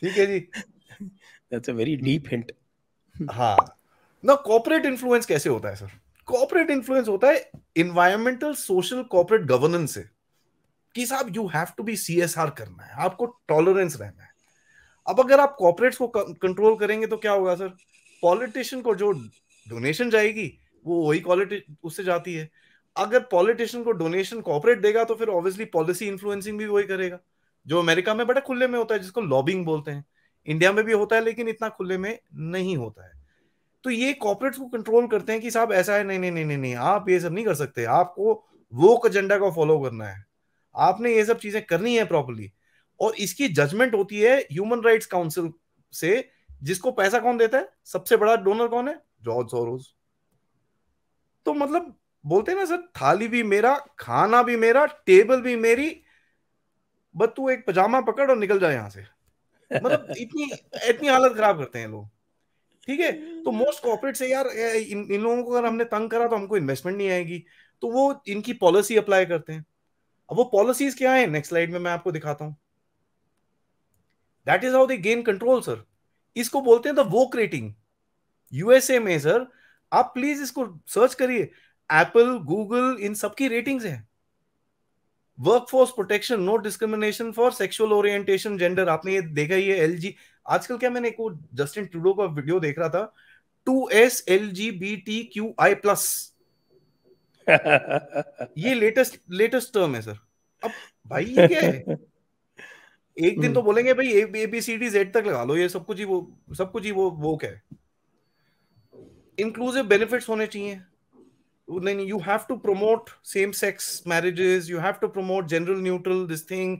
ठीक है जी that's a very deep hint हां ना कॉर्पोरेट इन्फ्लुएंस कैसे होता है सर कॉर्पोरेट इन्फ्लुएंस होता है एनवायरमेंटल सोशल कॉर्पोरेट गवर्नेंस से कि साहब you have to be CSR करना है आपको टॉलरेंस रहना है अब अगर आप कॉपरेट्स को कंट्रोल करेंगे तो क्या होगा सर पॉलिटिशियन को जो डोनेशन जाएगी वो वही क्वालिटी उससे जाती है अगर पॉलिटिशियन को डोनेशन कॉपरेट देगा तो फिर ऑब्वियसली पॉलिसी इन्फ्लुएंसिंग भी वही करेगा जो अमेरिका में बड़े खुले में होता है जिसको लॉबिंग बोलते हैं इंडिया में भी होता है लेकिन इतना खुले में नहीं होता है तो ये कॉपरेट्स को कंट्रोल करते हैं कि साहब ऐसा है नहीं नहीं नहीं नहीं नहीं आप ये सब नहीं कर सकते आपको वो एजेंडा को फॉलो करना है आपने ये सब चीजें करनी है प्रॉपरली और इसकी जजमेंट होती है ह्यूमन राइट्स काउंसिल से जिसको पैसा कौन देता है सबसे बड़ा डोनर कौन है जॉर्ज सोरोस तो मतलब बोलते हैं ना सर थाली भी मेरा खाना भी मेरा टेबल भी मेरी बस तू एक पजामा पकड़ और निकल जाए यहां से मतलब इतनी इतनी हालत खराब करते हैं लोग ठीक है तो मोस्ट कॉर्पोरेट से यार इन, इन लोगों को अगर हमने तंग करा तो हमको इन्वेस्टमेंट नहीं आएगी तो वो इनकी पॉलिसी अप्लाई करते हैं अब वो पॉलिसीज क्या है नेक्स्ट स्लाइड में मैं आपको दिखाता हूँ that is how they gain control sir इसको बोलते हैं द वो क्रेटिंग यूएसए में सर आप प्लीज इसको सर्च करिए एप्पल गूगल इन सबकी रेटिंग्स हैं workforce protection no discrimination for sexual orientation gender आपने ये देखा ही है एल आजकल क्या मैंने एक जस्टिन ट्रूडो का वीडियो देख रहा था two S L G B T Q I plus ये लेटेस्ट लेटेस्ट टर्म है सर अब भाई ये क्या है एक दिन तो हम्म। बोलेंगे भाई A B C D Z तक लगा लो ये सब कुछ ही वो सब कुछ ही वो वो क्या है इंक्लूसिव बेनिफिट्स होने चाहिए नहीं you have to promote same sex marriages you have to promote general neutral this thing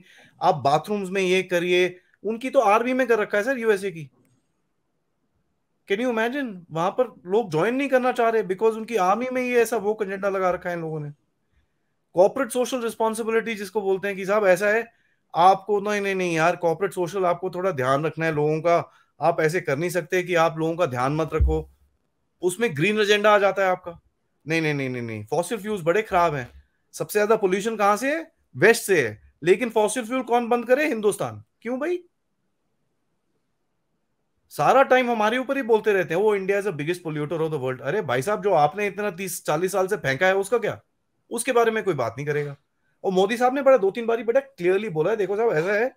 आप बाथरूम्स में ये करिए उनकी तो आर्मी में कर रखा है सर यूएसए की कैन यू इमेजिन वहां पर लोग ज्वाइन नहीं करना चाह रहे बिकॉज उनकी आर्मी में ही ऐसा वो एजेंडा लगा रखा है इन लोगों ने कॉर्पोरेट सोशल रिस्पॉन्सिबिलिटी जिसको बोलते हैं कि साहब ऐसा है आपको नहीं नहीं नहीं यार कॉर्पोरेट सोशल आपको थोड़ा ध्यान रखना है लोगों का आप ऐसे कर नहीं सकते कि आप लोगों का ध्यान मत रखो उसमें ग्रीन एजेंडा आ जाता है आपका नहीं नहीं नहीं नहीं फॉसिल फ्यूल्स बड़े खराब हैं सबसे ज्यादा पोल्यूशन कहाँ से है वेस्ट से है लेकिन फॉसिल फ्यूल कौन बंद करे हिंदुस्तान क्यों भाई सारा टाइम हमारे ऊपर ही बोलते रहते हैं वो India is the biggest polluter of the world अरे भाई साहब जो आपने इतना तीस चालीस साल से फेंका है उसका क्या उसके बारे में कोई बात नहीं करेगा और मोदी साहब ने बड़ा दो तीन बार बेटा क्लियरली बोला है देखो साहब ऐसा है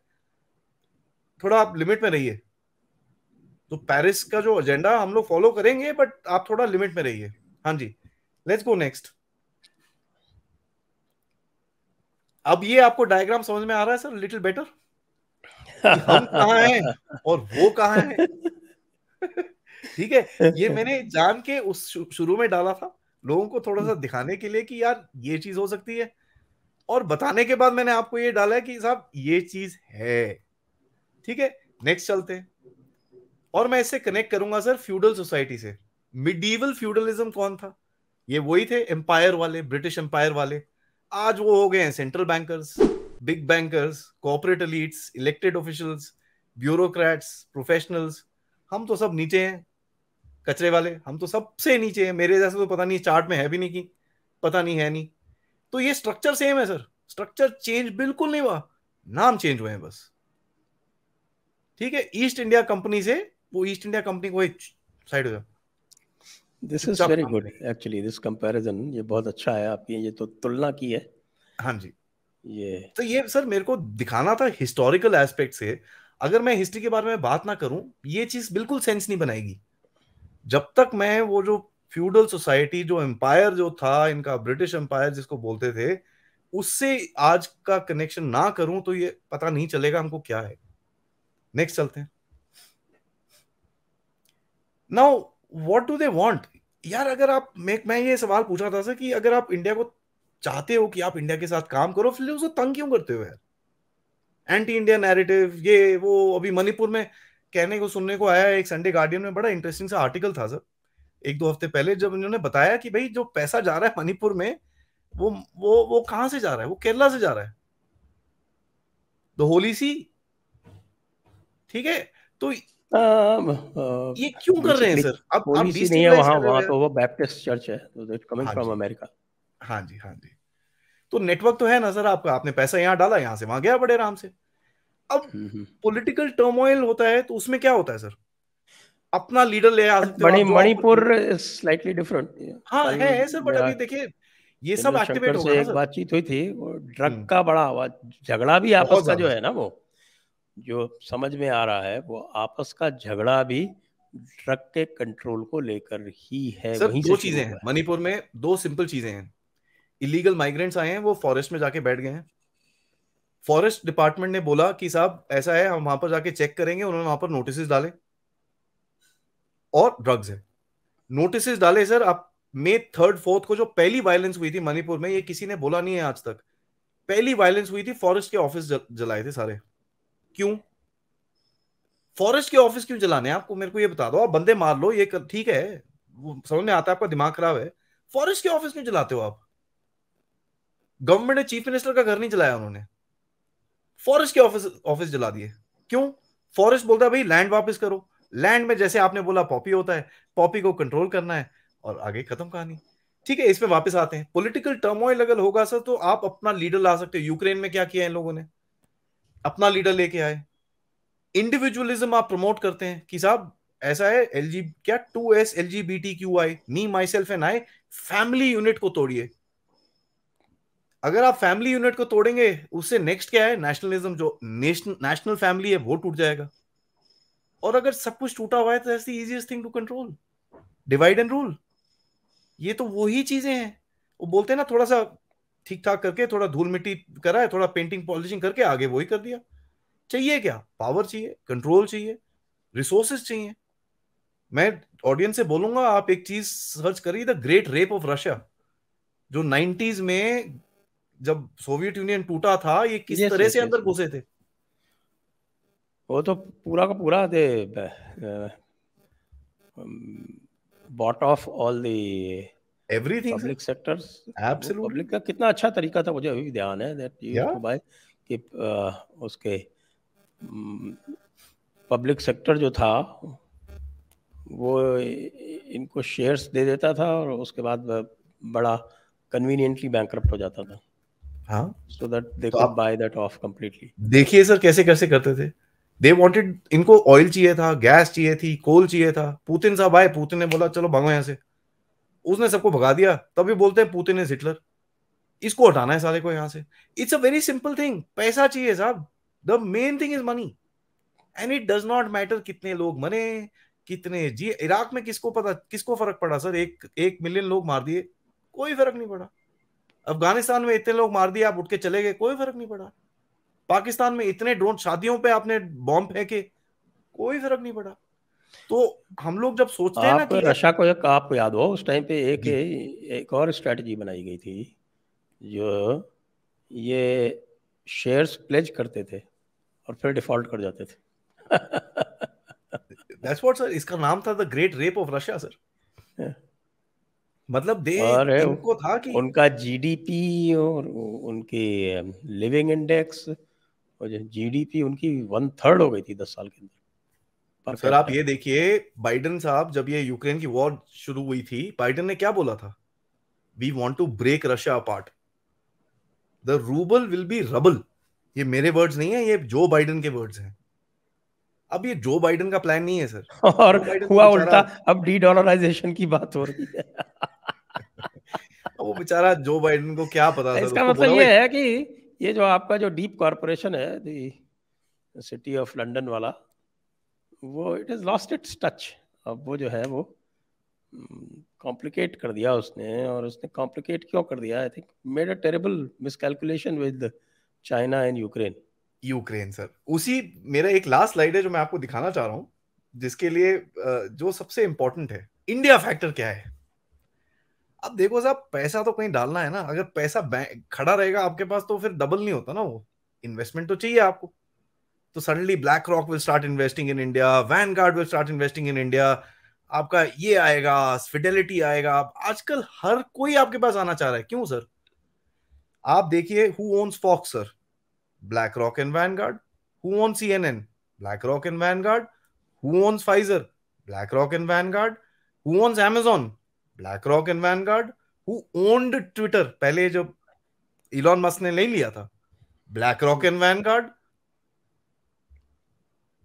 थोड़ा आप लिमिट में रहिए तो पेरिस का जो एजेंडा हम लोग फॉलो करेंगे बट आप थोड़ा लिमिट में रहिए हाँ जी लेट्स गो नेक्स्ट अब ये आपको डायग्राम समझ में आ रहा है सर लिटिल बेटर हम कहा है और वो कहा है ठीक है ये मैंने जान के उस शुरू में डाला था लोगों को थोड़ा सा दिखाने के लिए कि यार ये चीज हो सकती है और बताने के बाद मैंने आपको ये डाला है कि साहब ये चीज है ठीक है नेक्स्ट चलते हैं और मैं इससे कनेक्ट करूंगा सर फ्यूडल सोसाइटी से मिडीवल फ्यूडलिज्म कौन था ये वही थे एम्पायर वाले ब्रिटिश एम्पायर वाले आज वो हो गए हैं central bankers big bankers corporate leads elected officials bureaucrats professionals हम तो सब नीचे हैं कचरे वाले हम तो सबसे नीचे हैं मेरे जैसे तो पता नहीं चार्ट में है भी नहीं की पता नहीं है नहीं तो ये स्ट्रक्चर सेम है सर स्ट्रक्चर चेंज बिल्कुल नहीं हुआ नाम चेंज हुए हैं बस ठीक है ईस्ट इंडिया कंपनी से वो ईस्ट इंडिया कंपनी को साइड हो this is very good actually this comparison ये बहुत अच्छा है आपकी ये तो तुलना की है हाँ जी ये तो ये सर मेरे को दिखाना था हिस्टोरिकल एस्पेक्ट से अगर मैं हिस्ट्री के बारे में बात ना करूं ये चीज बिल्कुल सेंस नहीं बनाएगी जब तक मैं वो जो फ्यूडल सोसाइटी जो एम्पायर जो था इनका ब्रिटिश एम्पायर जिसको बोलते थे उससे आज का कनेक्शन ना करूं तो ये पता नहीं चलेगा हमको क्या है नेक्स्ट चलते हैं now what do they want यार अगर आप मैं मैं ये सवाल पूछा था सर कि अगर आप इंडिया को चाहते हो कि आप इंडिया के साथ काम करो फिर उसको तंग क्यों करते हो यार एंटी इंडिया नैरेटिव ये वो अभी मणिपुर में कहने को सुनने को आया एक संडे गार्डियन में बड़ा इंटरेस्टिंग सा आर्टिकल था सर एक दो हफ्ते पहले जब उन्होंने बताया कि भाई जो पैसा जा रहा है मणिपुर में वो वो वो कहां से जा रहा है वो केरला से जा रहा है द होली सी ठीक है तो आ, आ, ये क्यों कर रहे हैं सर अब आप नहीं है वहां वहां तो वो बैप्टिस्ट चर्च है तो कमिंग फ्रॉम अमेरिका हां जी हां हाँ जी तो नेटवर्क तो है ना सर आपका आपने पैसा यहां डाला यहां से वहां गया बड़े आराम से अब पॉलिटिकल टर्मोइल हम्म, हम्म। होता है तो उसमें क्या होता है सर अपना लीडर ले आ सकते मणि मणिपुर स्लाइटली डिफरेंट हाँ है सर बट अभी देखिए ये सब एक्टिवेट हो एक बातचीत हुई थी वो ड्रग हम्म। का बड़ा हुआ झगड़ा भी आपस का जो है ना वो जो समझ में आ रहा है वो आपस का झगड़ा भी ड्रग के कंट्रोल को लेकर ही है सर वहीं दो चीजें हैं मणिपुर में दो सिंपल चीजें हैं इलीगल माइग्रेंट्स आए हैं वो फॉरेस्ट में जाके बैठ गए हैं फॉरेस्ट डिपार्टमेंट ने बोला कि साहब ऐसा है हम वहां पर जाके चेक करेंगे उन्होंने वहां पर नोटिस डाले और ड्रग्स है नोटिस डाले सर आप मे थर्ड फोर्थ को जो पहली वायलेंस हुई थी मणिपुर में ये किसी ने बोला नहीं है आज तक पहली वायलेंस हुई थी फॉरेस्ट के ऑफिस जलाए थे सारे क्यों फॉरेस्ट के ऑफिस क्यों जलाने आपको मेरे को ये बता दो आप बंदे मार लो ये ठीक है समझ में आता है आपका दिमाग खराब है फॉरेस्ट के ऑफिस क्यों जलाते हो आप गवर्नमेंट ने चीफ मिनिस्टर का घर नहीं जलाया उन्होंने फॉरेस्ट के ऑफिस ऑफिस जला दिए क्यों फॉरेस्ट बोलता है भाई लैंड वापस करो लैंड में जैसे आपने बोला पॉपी होता है पॉपी को कंट्रोल करना है और आगे खत्म कहानी ठीक है इसमें वापस आते हैं पॉलिटिकल टर्मोइल अगर होगा सर तो आप अपना लीडर ला सकते हो यूक्रेन में क्या किया इन लोगों ने अपना लीडर लेके आए इंडिविजुअलिज्म आप प्रमोट करते हैं कि साहब ऐसा है एल जी क्या two S L G B T Q I me myself and I family unit को तोड़िए अगर आप फैमिली यूनिट को तोड़ेंगे उससे नेक्स्ट क्या है नेशनलिज्म जो नेशनल फैमिली है वो टूट जाएगा और अगर सब कुछ टूटा हुआ है तो ऐसी easiest thing to control divide and rule ये तो वही चीजें हैं वो बोलते हैं ना थोड़ा सा ठीक ठाक करके थोड़ा धूल मिट्टी करा है थोड़ा पेंटिंग पॉलिशिंग करके आगे वही कर दिया चाहिए क्या पावर चाहिए कंट्रोल चाहिए रिसोर्सेज चाहिए मैं ऑडियंस से बोलूंगा आप एक चीज सर्च करिए the great rape of Russia जो नाइनटीज में जब सोवियत यूनियन टूटा था ये किस तरह से अंदर घुसे थे वो तो पूरा का पूरा they bought of all the everything public sectors absolutely public का कितना अच्छा तरीका था मुझे अभी ध्यान है दैट यू टू बाय कि उसके पब्लिक सेक्टर जो था वो इनको शेयर्स दे देता था और उसके बाद बड़ा कन्वीनिएंटली बैंक हो जाता था हां so that they could buy that of completely देखिए सर कैसे कैसे करते थे दे वॉन्टेड इनको ऑयल चाहिए था गैस चाहिए थी कोल चाहिए था पुतिन साहब आए पुतिन ने बोला चलो भागो यहां से उसने सबको भगा दिया तभी बोलते हैं पुतिन इज हिटलर इसको हटाना है सारे को यहां से it's a very simple thing पैसा चाहिए साहब the main thing is money and it does not matter कितने लोग मरे कितने जी इराक में किसको पता किसको फर्क पड़ा सर एक एक मिलियन लोग मार दिए कोई फर्क नहीं पड़ा अफगानिस्तान में इतने लोग मार दिए आप उठ के चले गए कोई फर्क नहीं पड़ा पाकिस्तान में इतने ड्रोन शादियों पे आपने बॉम्ब फेंके कोई फर्क नहीं पड़ा तो हम लोग जब सोचते हैं ना कि को एक आपको याद हो उस टाइम पे एक एक और स्ट्रेटजी बनाई गई थी जो ये शेयर्स प्लेज करते थे और फिर डिफॉल्ट कर जाते थे दैट्स व्हाट सर इसका नाम था the great rape of Russia sir मतलब दे इनको था कि उनका जीडीपी और उनके लिविंग um, इंडेक्स और जीडीपी उनकी वन थर्ड हो गई थी दस साल के अंदर सर तो आप ये देखिए बाइडन साहब जब ये यूक्रेन की वॉर शुरू हुई थी बाइडन ने क्या बोला था we want to break Russia apart the ruble will be rubble ये मेरे वर्ड्स नहीं है ये जो बाइडन के वर्ड्स हैं अब ये जो बाइडन का प्लान नहीं है सर और हुआ उल्टा अब डी डॉलराइजेशन की बात हो रही है वो बेचारा जो बाइडन को क्या पता इसका मतलब ये है कि ये जो आपका जो डीप कॉरपोरेशन है दी सिटी ऑफ लंदन वाला वो it is lost its touch अब वो जो है वो कॉम्प्लिकेट हम्म, कर दिया उसने और उसने कॉम्प्लिकेट क्यों कर दिया I think made a terrible miscalculation with China and Ukraine Ukraine sir उसी मेरा एक लास्ट स्लाइड है जो मैं आपको दिखाना चाह रहा हूँ जिसके लिए जो सबसे इम्पोर्टेंट है इंडिया फैक्टर क्या है अब देखो साहब पैसा तो कहीं डालना है ना अगर पैसा खड़ा रहेगा आपके पास तो फिर डबल नहीं होता ना वो इन्वेस्टमेंट तो चाहिए आपको तो suddenly BlackRock will start investing in India Vanguard will start investing in India आपका ये आएगा फिडेलिटी आएगा आप आजकल हर कोई आपके पास आना चाह रहा है क्यों सर आप देखिए who owns Fox sir BlackRock and Vanguard who own C N N BlackRock and Vanguard who owns Pfizer BlackRock and Vanguard who owns Amazon BlackRock and Vanguard who owned Twitter पहले जो इलॉन मस्क ने नहीं लिया था ब्लैक रॉक एंड वैनगार्ड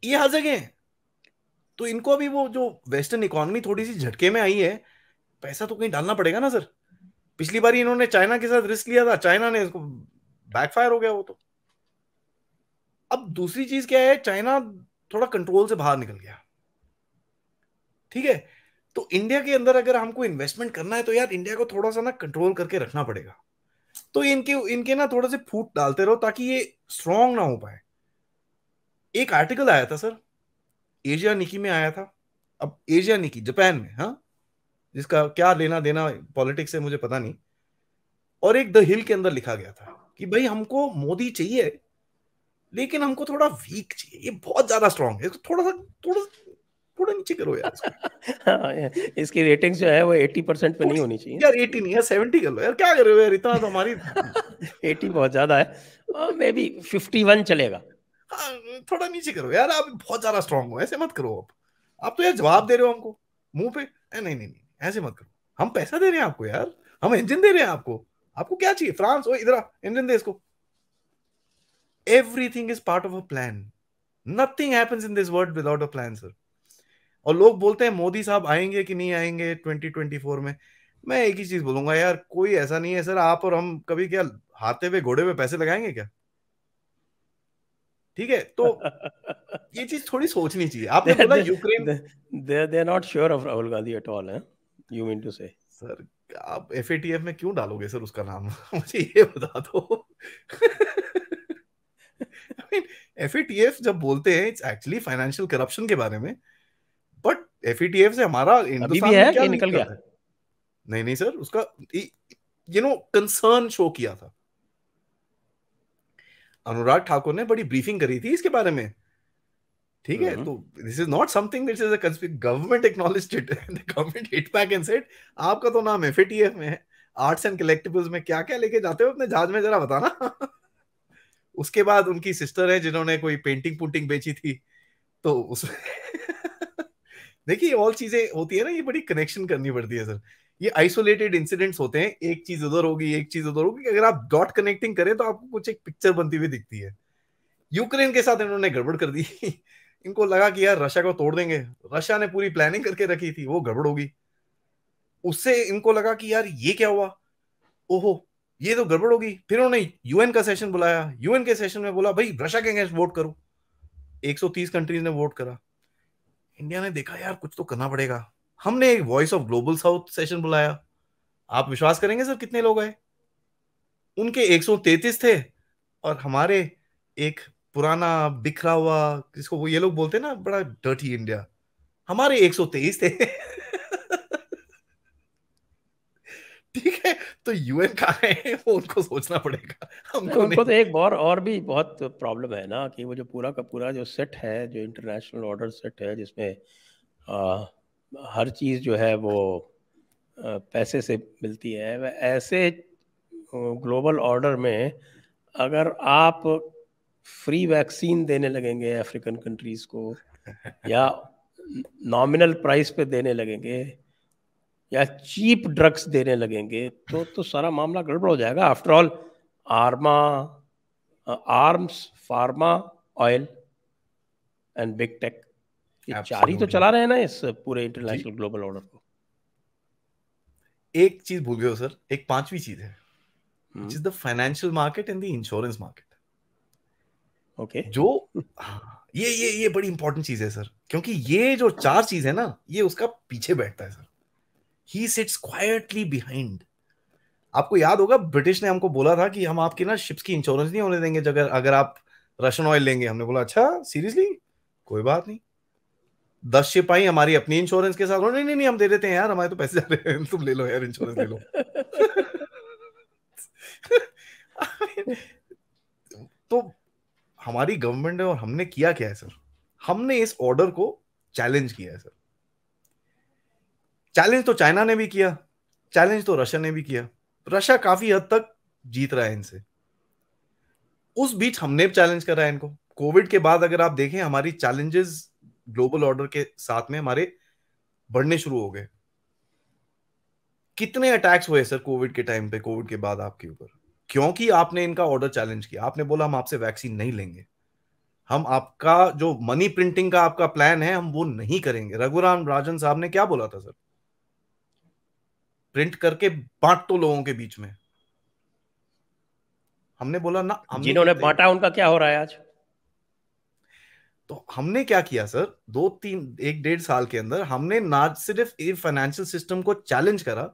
ये हर जगह है तो इनको अभी वो जो वेस्टर्न इकोनॉमी थोड़ी सी झटके में आई है पैसा तो कहीं डालना पड़ेगा ना सर पिछली बार इन्होंने चाइना के साथ रिस्क लिया था चाइना ने इसको बैकफायर हो गया वो तो अब दूसरी चीज क्या है चाइना थोड़ा कंट्रोल से बाहर निकल गया ठीक है तो इंडिया के अंदर अगर हमको इन्वेस्टमेंट करना है तो यार इंडिया को थोड़ा सा ना कंट्रोल करके रखना पड़ेगा तो इनके इनके ना थोड़े से फूट डालते रहो ताकि ये स्ट्रॉन्ग ना हो पाए एक आर्टिकल आया था सर एशिया निकी में आया था अब एशिया निकी जापान में हाँ जिसका क्या लेना देना पॉलिटिक्स से मुझे पता नहीं और एक द हिल के अंदर लिखा गया था कि भाई हमको मोदी चाहिए लेकिन हमको थोड़ा वीक चाहिए ये बहुत ज्यादा स्ट्रांग है थोड़ा सा थोड़ा थोड़ा नीचे करो यार हाँ, इसकी रेटिंग जो है वो 80 परसेंट पे नहीं होनी चाहिए यार 80 नहीं 70 कर लो यार क्या कर रहे हो यार इतना तो हमारी 80 बहुत ज्यादा है मे बी 51 चलेगा हाँ, थोड़ा नीचे करो यार आप बहुत ज्यादा स्ट्रांग हो ऐसे मत करो आप आप तो यार जवाब दे रहे हो हमको मुंह पे नहीं नहीं नहीं ऐसे मत करो हम पैसा दे रहे हैं आपको यार हम इंजन दे रहे हैं आपको आपको क्या चाहिए फ्रांस ओ इधर इंजन दे इसको everything is part of a plan nothing happens in this world without a plan sir और लोग बोलते हैं मोदी साहब आएंगे कि नहीं आएंगे 2024 में मैं एक ही चीज बोलूंगा यार कोई ऐसा नहीं है सर आप और हम कभी क्या हाथे पे घोड़े पे पैसे लगाएंगे क्या ठीक है तो ये चीज थोड़ी सोचनी चाहिए आपने बोला Ukraine they they are not sure of Rahul Gandhi at all you mean to say sir आप एफ में क्यों डालोगे सर उसका नाम मुझे ये बता दो एफ जब बोलते हैं इट्स एक्चुअली फाइनेंशियल करप्शन के बारे में एफईटीएफ e से हमारा हिंदुस्तान है क्या निकल गया नहीं नहीं सर उसका यू नो कंसर्न शो किया था अनुराग ठाकुर ने बड़ी ब्रीफिंग करी थी इसके बारे में ठीक है हम्म। तो this is not something this is a government acknowledged it the government hit back and said आपका तो नाम एफईटीएफ e में है आर्ट्स एंड कलेक्टिबल्स में क्या क्या लेके जाते हो अपने जहाज में जरा बताना उसके बाद उनकी सिस्टर है जिन्होंने कोई पेंटिंग पुटिंग बेची थी तो उसमें देखिए ऑल चीजें होती है ना ये बड़ी कनेक्शन करनी पड़ती है सर ये आइसोलेटेड इंसिडेंट्स होते हैं एक चीज उधर होगी एक चीज उधर होगी अगर आप डॉट कनेक्टिंग करें तो आपको कुछ एक पिक्चर बनती हुई दिखती है यूक्रेन के साथ इन्होंने गड़बड़ कर दी इनको लगा कि यार रशिया को तोड़ देंगे रशिया ने पूरी प्लानिंग करके रखी थी वो गड़बड़ होगी उससे इनको लगा कि यार ये क्या हुआ ओहो ये तो गड़बड़ होगी फिर उन्होंने यूएन का सेशन बुलाया यूएन के सेशन में बोला भाई रशिया के अगेंस्ट वोट करो 130 कंट्रीज ने वोट करा इंडिया ने देखा यार कुछ तो करना पड़ेगा हमने एक voice of global south session बुलाया आप विश्वास करेंगे सर कितने लोग आए उनके 133 थे और हमारे एक पुराना बिखरा हुआ जिसको वो ये लोग बोलते ना बड़ा डर्टी इंडिया हमारे 123 थे ठीक है तो यूएन कहाँ है वो उनको सोचना पड़ेगा हमको उनको तो एक और और भी बहुत प्रॉब्लम है ना कि वो जो पूरा का पूरा जो सेट है जो इंटरनेशनल ऑर्डर सेट है जिसमें हर चीज़ जो है वो पैसे से मिलती है ऐसे ग्लोबल ऑर्डर में अगर आप फ्री वैक्सीन देने लगेंगे अफ्रीकन कंट्रीज़ को या नॉमिनल प्राइस पे देने लगेंगे या चीप ड्रग्स देने लगेंगे तो तो सारा मामला गड़बड़ हो जाएगा after all arma arms pharma oil and big tech ये चार ही तो चला रहे हैं ना इस पूरे इंटरनेशनल ग्लोबल ऑर्डर को एक चीज भूल गए हो सर एक पांचवी चीज है is the financial market and the insurance market okay जो हाँ, ये ये ये बड़ी इंपॉर्टेंट चीज है सर क्योंकि ये जो चार चीज है ना ये उसका पीछे बैठता है sir he sits quietly behind आपको याद होगा ब्रिटिश ने हमको बोला था कि हम आपकी ना शिप्स की इंश्योरेंस नहीं होने देंगे जगह अगर आप रशन ऑयल लेंगे हमने बोला अच्छा सीरियसली कोई बात नहीं दस शिप आई हमारी अपनी इंश्योरेंस के साथ नहीं नहीं नहीं हम दे देते हैं यार हमारे तो पैसे जा रहे हैं तुम ले लो यार इंश्योरेंस ले लो तो हमारी गवर्नमेंट ने और हमने किया क्या है सर हमने इस ऑर्डर को चैलेंज किया है सर चैलेंज तो चाइना ने भी किया चैलेंज तो रशिया ने भी किया रशिया काफी हद तक जीत रहा है इनसे उस बीच हमने चैलेंज करा है इनको कोविड के बाद अगर आप देखें हमारी चैलेंजेस ग्लोबल ऑर्डर के साथ में हमारे बढ़ने शुरू हो गए कितने अटैक्स हुए सर कोविड के टाइम पे कोविड के बाद आपके ऊपर क्योंकि आपने इनका ऑर्डर चैलेंज किया आपने बोला हम आपसे वैक्सीन नहीं लेंगे हम आपका जो मनी प्रिंटिंग का आपका प्लान है हम वो नहीं करेंगे रघुराम राजन साहब ने क्या बोला था सर प्रिंट करके बांट तो लोगों के बीच में हमने बोला ना हमने जिन्होंने बांटा उनका क्या हो रहा है आज तो हमने क्या किया सर दो तीन एक डेढ़ साल के अंदर हमने ना सिर्फ फाइनेंशियल सिस्टम को चैलेंज करा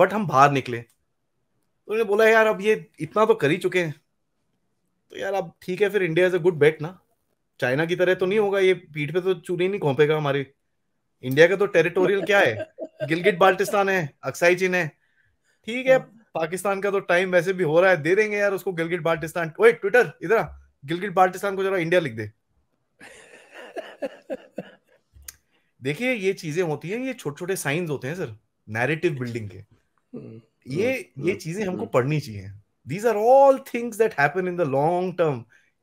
बट हम बाहर निकले तो उन्होंने बोला यार अब ये इतना तो कर ही चुके हैं तो यार अब ठीक है फिर India is a good bet ना चाइना की तरह तो नहीं होगा ये पीठ पे तो चूरी नहीं घोंपेगा हमारी इंडिया का तो टेरिटोरियल क्या है गिलगिट बाल्टिस्तान है अक्साई चीन है ठीक है हाँ। पाकिस्तान का तो टाइम वैसे भी हो रहा है दे देंगे यार उसको गिलगिट बाल्टिस्तान ओए ट्विटर इधर गिलगिट बाल्टिस्तान को जरा इंडिया लिख दे देखिए ये चीजें होती हैं ये छोटे छोटे साइंस होते हैं सर नैरेटिव बिल्डिंग के हम्म। ये हम्म। ये चीजें हमको हम्म। पढ़नी चाहिए these are all things that happen in the long term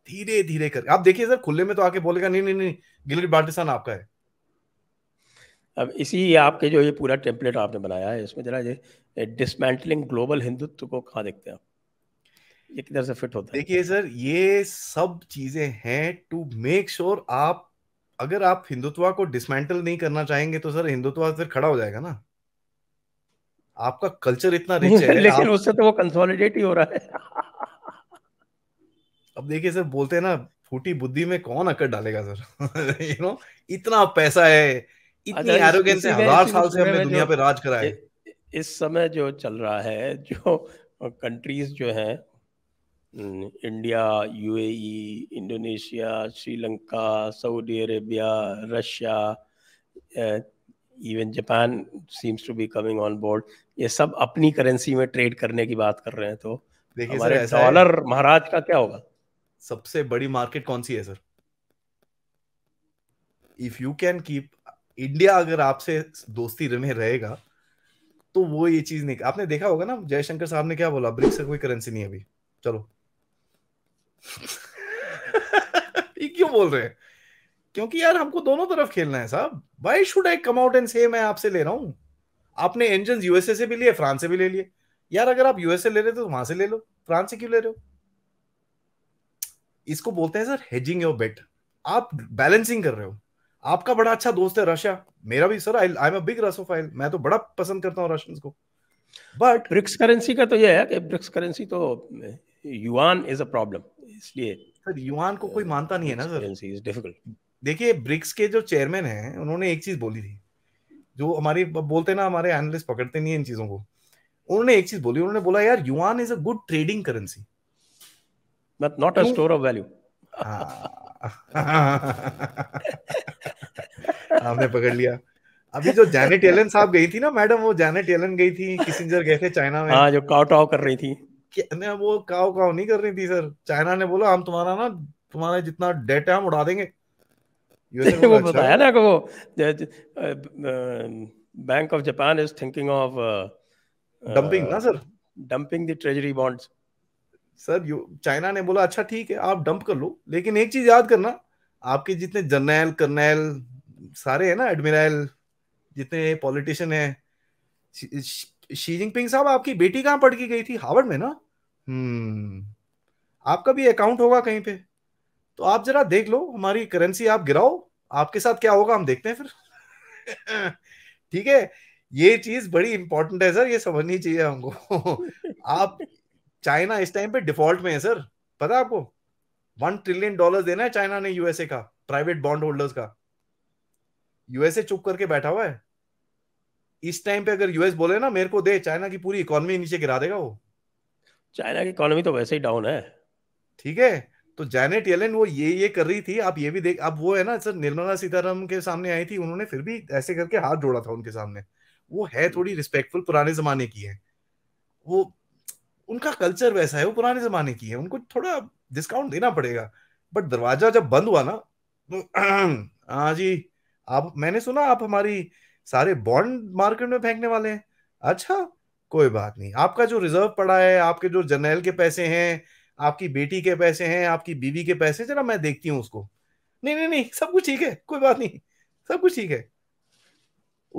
धीरे धीरे कर आप देखिए सर खुले में तो आके बोलेगा नहीं नहीं नहीं गिलगिट बाल्टिस्तान आपका है अब इसी आपके जो ये पूरा टेम्पलेट आपने बनाया है इसमें जरा ये डिसमेंटलिंग ग्लोबल हिंदुत्व को कहाँ देखते हैं आप ये किधर से फिट होता है देखिए सर ये सब चीजें हैं टू मेक श्योर आप अगर आप हिंदुत्व को डिसमेंटल नहीं करना चाहेंगे तो सर हिंदुत्व फिर खड़ा हो जाएगा ना आपका कल्चर इतना रिच है लेकिन आप... उससे तो वो कंसोलिडेट ही हो रहा है अब देखिए सर बोलते हैं ना फूटी बुद्धि में कौन अकड़ डालेगा सर यू नो इतना पैसा है इतनी एरोगेंस अच्छा, है हजार साल से हमने दुनिया पे राज है इस समय जो चल रहा है जो कंट्रीज जो है India UAE Indonesia Sri Lanka Saudi Arabia Russia even Japan seems to be coming on board ये सब अपनी करेंसी में ट्रेड करने की बात कर रहे हैं तो देखिए सर डॉलर महाराज का क्या होगा सबसे बड़ी मार्केट कौन सी है sir if you can keep India अगर आपसे दोस्ती में रहेगा तो वो ये चीज नहीं आपने देखा होगा ना जयशंकर साहब ने क्या बोला ब्रिक्स का कोई करेंसी नहीं अभी चलो क्यों बोल रहे हैं क्योंकि यार हमको दोनों तरफ खेलना है साहब why should I come out and say मैं आपसे ले रहा हूँ आपने इंजन यूएसए से भी लिए फ्रांस से भी ले लिए यार अगर आप यूएसए ले रहे तो वहां से ले लो फ्रांस से क्यों ले रहे हो इसको बोलते हैं सर हेजिंग योर बेट आप बैलेंसिंग कर रहे हो आपका बड़ा अच्छा दोस्त है रशिया मेरा भी sir I am a big Russophile मैं तो बड़ा पसंद करता हूँ रशियंस को बट ब्रिक्स करेंसी का तो यह है कि ब्रिक्स करेंसी तो युआन इज अ प्रॉब्लम इसलिए सर युआन को कोई मानता नहीं है ना सर इज डिफिकल्ट देखिए ब्रिक्स के जो चेयरमैन हैं उन्होंने एक चीज बोली थी जो हमारे बोलते ना हमारे एनालिस्ट पकड़ते नहीं है इन चीजों को उन्होंने एक चीज बोली उन्होंने बोला यार yuan is a good trading currency but not a store of value आपने पकड़ लिया अभी जो जैनेट एलन साहब गई थी ना मैडम वो जैनेट एलन गई थी किसिंजर गए थे चाइना में हाँ जो काव टाव कर रही थी ना वो काव काव नहीं कर रही थी सर चाइना ने बोला हम तुम्हारा ना तुम्हारा जितना डेट है हम उड़ा देंगे वो अच्छा। बताया ना को bank of Japan is thinking of dumping ना sir dumping the treasury bonds sir you China ने बोला अच्छा ठीक है आप डंप कर लो लेकिन एक चीज याद करना आपके जितने जर्नैल कर्नैल सारे है ना एडमिरल जितने पॉलिटिशियन है शी जिनपिंग साहब आपकी बेटी कहाँ पढ़ की गई थी हार्वर्ड में ना हम्म आपका भी अकाउंट होगा कहीं पे तो आप जरा देख लो हमारी करेंसी आप गिराओ आपके साथ क्या होगा हम देखते हैं फिर ठीक है ये चीज बड़ी इंपॉर्टेंट है सर ये समझनी चाहिए हमको आप चाइना इस टाइम पे डिफॉल्ट में है सर पता है आपको वन ट्रिलियन डॉलर देना है चाइना ने यूएसए का प्राइवेट बॉन्ड होल्डर्स का यूएसए चुप करके बैठा हुआ है इस टाइम पे अगर यूएस बोले ना मेरे को दे चाइना की पूरी इकोनॉमी नीचे गिरा देगा वो चाइना की इकोनॉमी तो वैसे ही डाउन है ठीक है तो जैनेट येलेन वो ये ये कर रही थी आप ये भी देख अब वो है ना सर निर्मला सीतारामन के सामने आई थी उन्होंने फिर भी ऐसे करके हाथ जोड़ा था उनके सामने वो है हम्म। थोड़ी रिस्पेक्टफुल पुराने जमाने की है वो उनका कल्चर वैसा है वो पुराने जमाने की है उनको थोड़ा डिस्काउंट देना पड़ेगा बट दरवाजा जब बंद हुआ ना तो हाँ जी आप मैंने सुना आप हमारी सारे बॉन्ड मार्केट में फेंकने वाले हैं अच्छा कोई बात नहीं आपका जो रिजर्व पड़ा है आपके जो जनरल के पैसे हैं आपकी बेटी के पैसे हैं आपकी बीवी के पैसे जरा मैं देखती हूँ उसको नहीं नहीं नहीं सब कुछ ठीक है कोई बात नहीं सब कुछ ठीक है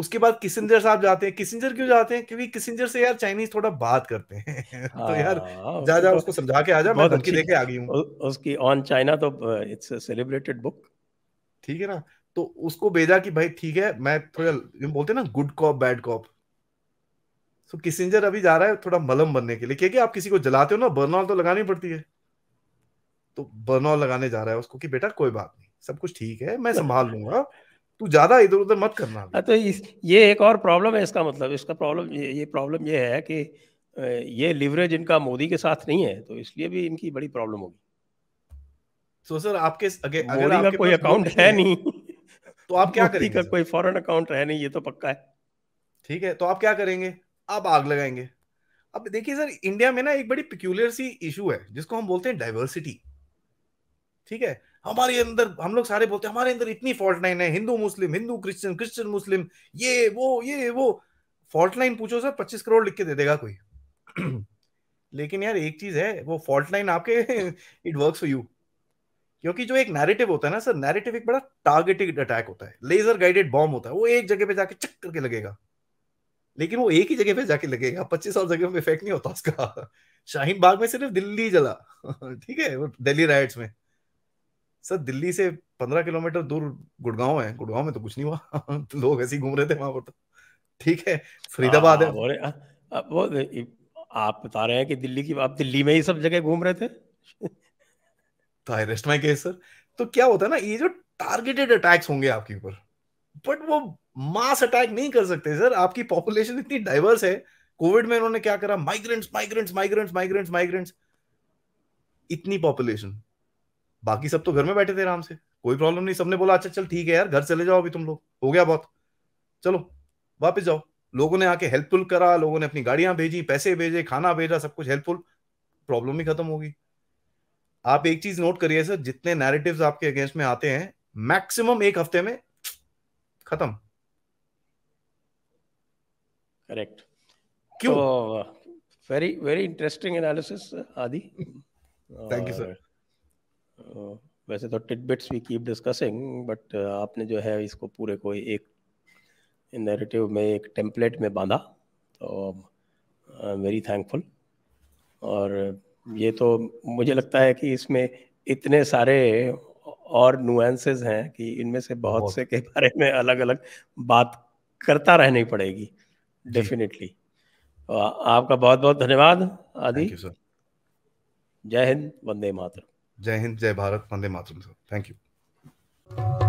उसके बाद किसिंजर साहब जाते हैं किसिंजर क्यों जाते हैं क्योंकि किसिंजर से यार चाइनीज थोड़ा बात करते हैं तो यार हाँ, जा जा तो उसको समझा के आ जा मैं धमकी देके आ गई हूँ उसकी ऑन चाइना तो इट्स अ सेलिब्रेटेड बुक ठीक है ना तो उसको भेजा कि भाई ठीक है मैं थोड़ा जो बोलते हैं ना good cop bad cop so Kissinger अभी जा रहा है थोड़ा मलम बनने के लिए क्योंकि आप किसी को जलाते हो ना बर्नऑल तो लगानी पड़ती है तो बर्नऑल लगाने जा रहा है उसको कि बेटा कोई बात नहीं सब कुछ ठीक है मैं संभाल लूंगा तू ज्यादा इधर उधर मत करना हाँ, तो इस ये एक और प्रॉब्लम है इसका मतलब इसका प्रॉब्लम ये, ये प्रॉब्लम ये है कि ये लिवरेज इनका मोदी के साथ नहीं है तो इसलिए भी इनकी बड़ी प्रॉब्लम होगी तो सर आपके अगे, अगर मोदी का कोई अकाउंट है नहीं तो आप क्या करेंगे का कोई फॉरेन अकाउंट है नहीं ये तो पक्का है ठीक है तो आप क्या करेंगे आप आग लगाएंगे अब देखिए सर इंडिया में ना एक बड़ी पिक्यूलर सी इशू है जिसको हम बोलते हैं डाइवर्सिटी ठीक है हमारे अंदर हम लोग सारे बोलते हैं हमारे अंदर इतनी फॉल्ट लाइन है Hindu Muslim Hindu Christian Christian Muslim ये वो ये वो फॉल्ट लाइन पूछो सर पच्चीस करोड़ लिख के दे देगा कोई लेकिन यार एक चीज है वो फॉल्ट लाइन आपके इट वर्क फॉर यू क्योंकि जो एक नैरेटिव होता है ना सर नैरेटिव एक बड़ा टारगेटेड अटैक होता है लेजर गाइडेड बॉम्ब होता है वो एक जगह पे जाके चक करके लगेगा लेकिन वो एक ही जगह पे जाके लगेगा पच्चीस और जगह पे इफेक्ट नहीं होता उसका शाहीन बाग में सिर्फ दिल्ली जला ठीक है वो दिल्ली राइट्स में सर दिल्ली से पंद्रह किलोमीटर दूर गुड़गांव है गुड़गांव में तो कुछ नहीं हुआ तो लोग ऐसे ही घूम रहे थे वहां पर तो ठीक है फरीदाबाद है हाँ, वो आप बता रहे हैं कि दिल्ली की आप दिल्ली में ही सब जगह घूम रहे थे रेस्ट माई केस सर तो क्या होता है ना ये जो टारगेटेड अटैक्स होंगे आपके ऊपर बट वो मास अटैक नहीं कर सकते सर आपकी पॉपुलेशन इतनी डाइवर्स है कोविड में इन्होंने क्या करा migrants migrants migrants migrants migrants इतनी पॉपुलेशन बाकी सब तो घर में बैठे थे आराम से कोई प्रॉब्लम नहीं सबने बोला अच्छा चल ठीक है यार घर चले जाओ अभी तुम लोग हो गया बहुत चलो वापस जाओ लोगों ने आके हेल्पफुल करा लोगों ने अपनी गाड़ियां भेजी पैसे भेजे खाना भेजा सब कुछ हेल्पफुल प्रॉब्लम ही खत्म होगी आप एक चीज नोट करिए सर जितने नैरेटिव्स आपके अगेंस्ट में आते हैं मैक्सिमम एक हफ्ते में खत्म करेक्ट क्यों वेरी वेरी इंटरेस्टिंग एनालिसिस आदि थैंक यू सर वैसे तो titbits we keep discussing but आपने जो है इसको पूरे को एक नैरेटिव में एक टेम्पलेट में बांधा तो वेरी थैंकफुल और ये तो मुझे लगता है कि इसमें इतने सारे और नुएंसेज हैं कि इनमें से बहुत से के बारे में अलग अलग बात करता रहनी पड़ेगी डेफिनेटली आपका बहुत बहुत धन्यवाद आदि जय हिंद वंदे मातरम जय हिंद जय Bharat Vande Mataram sir thank you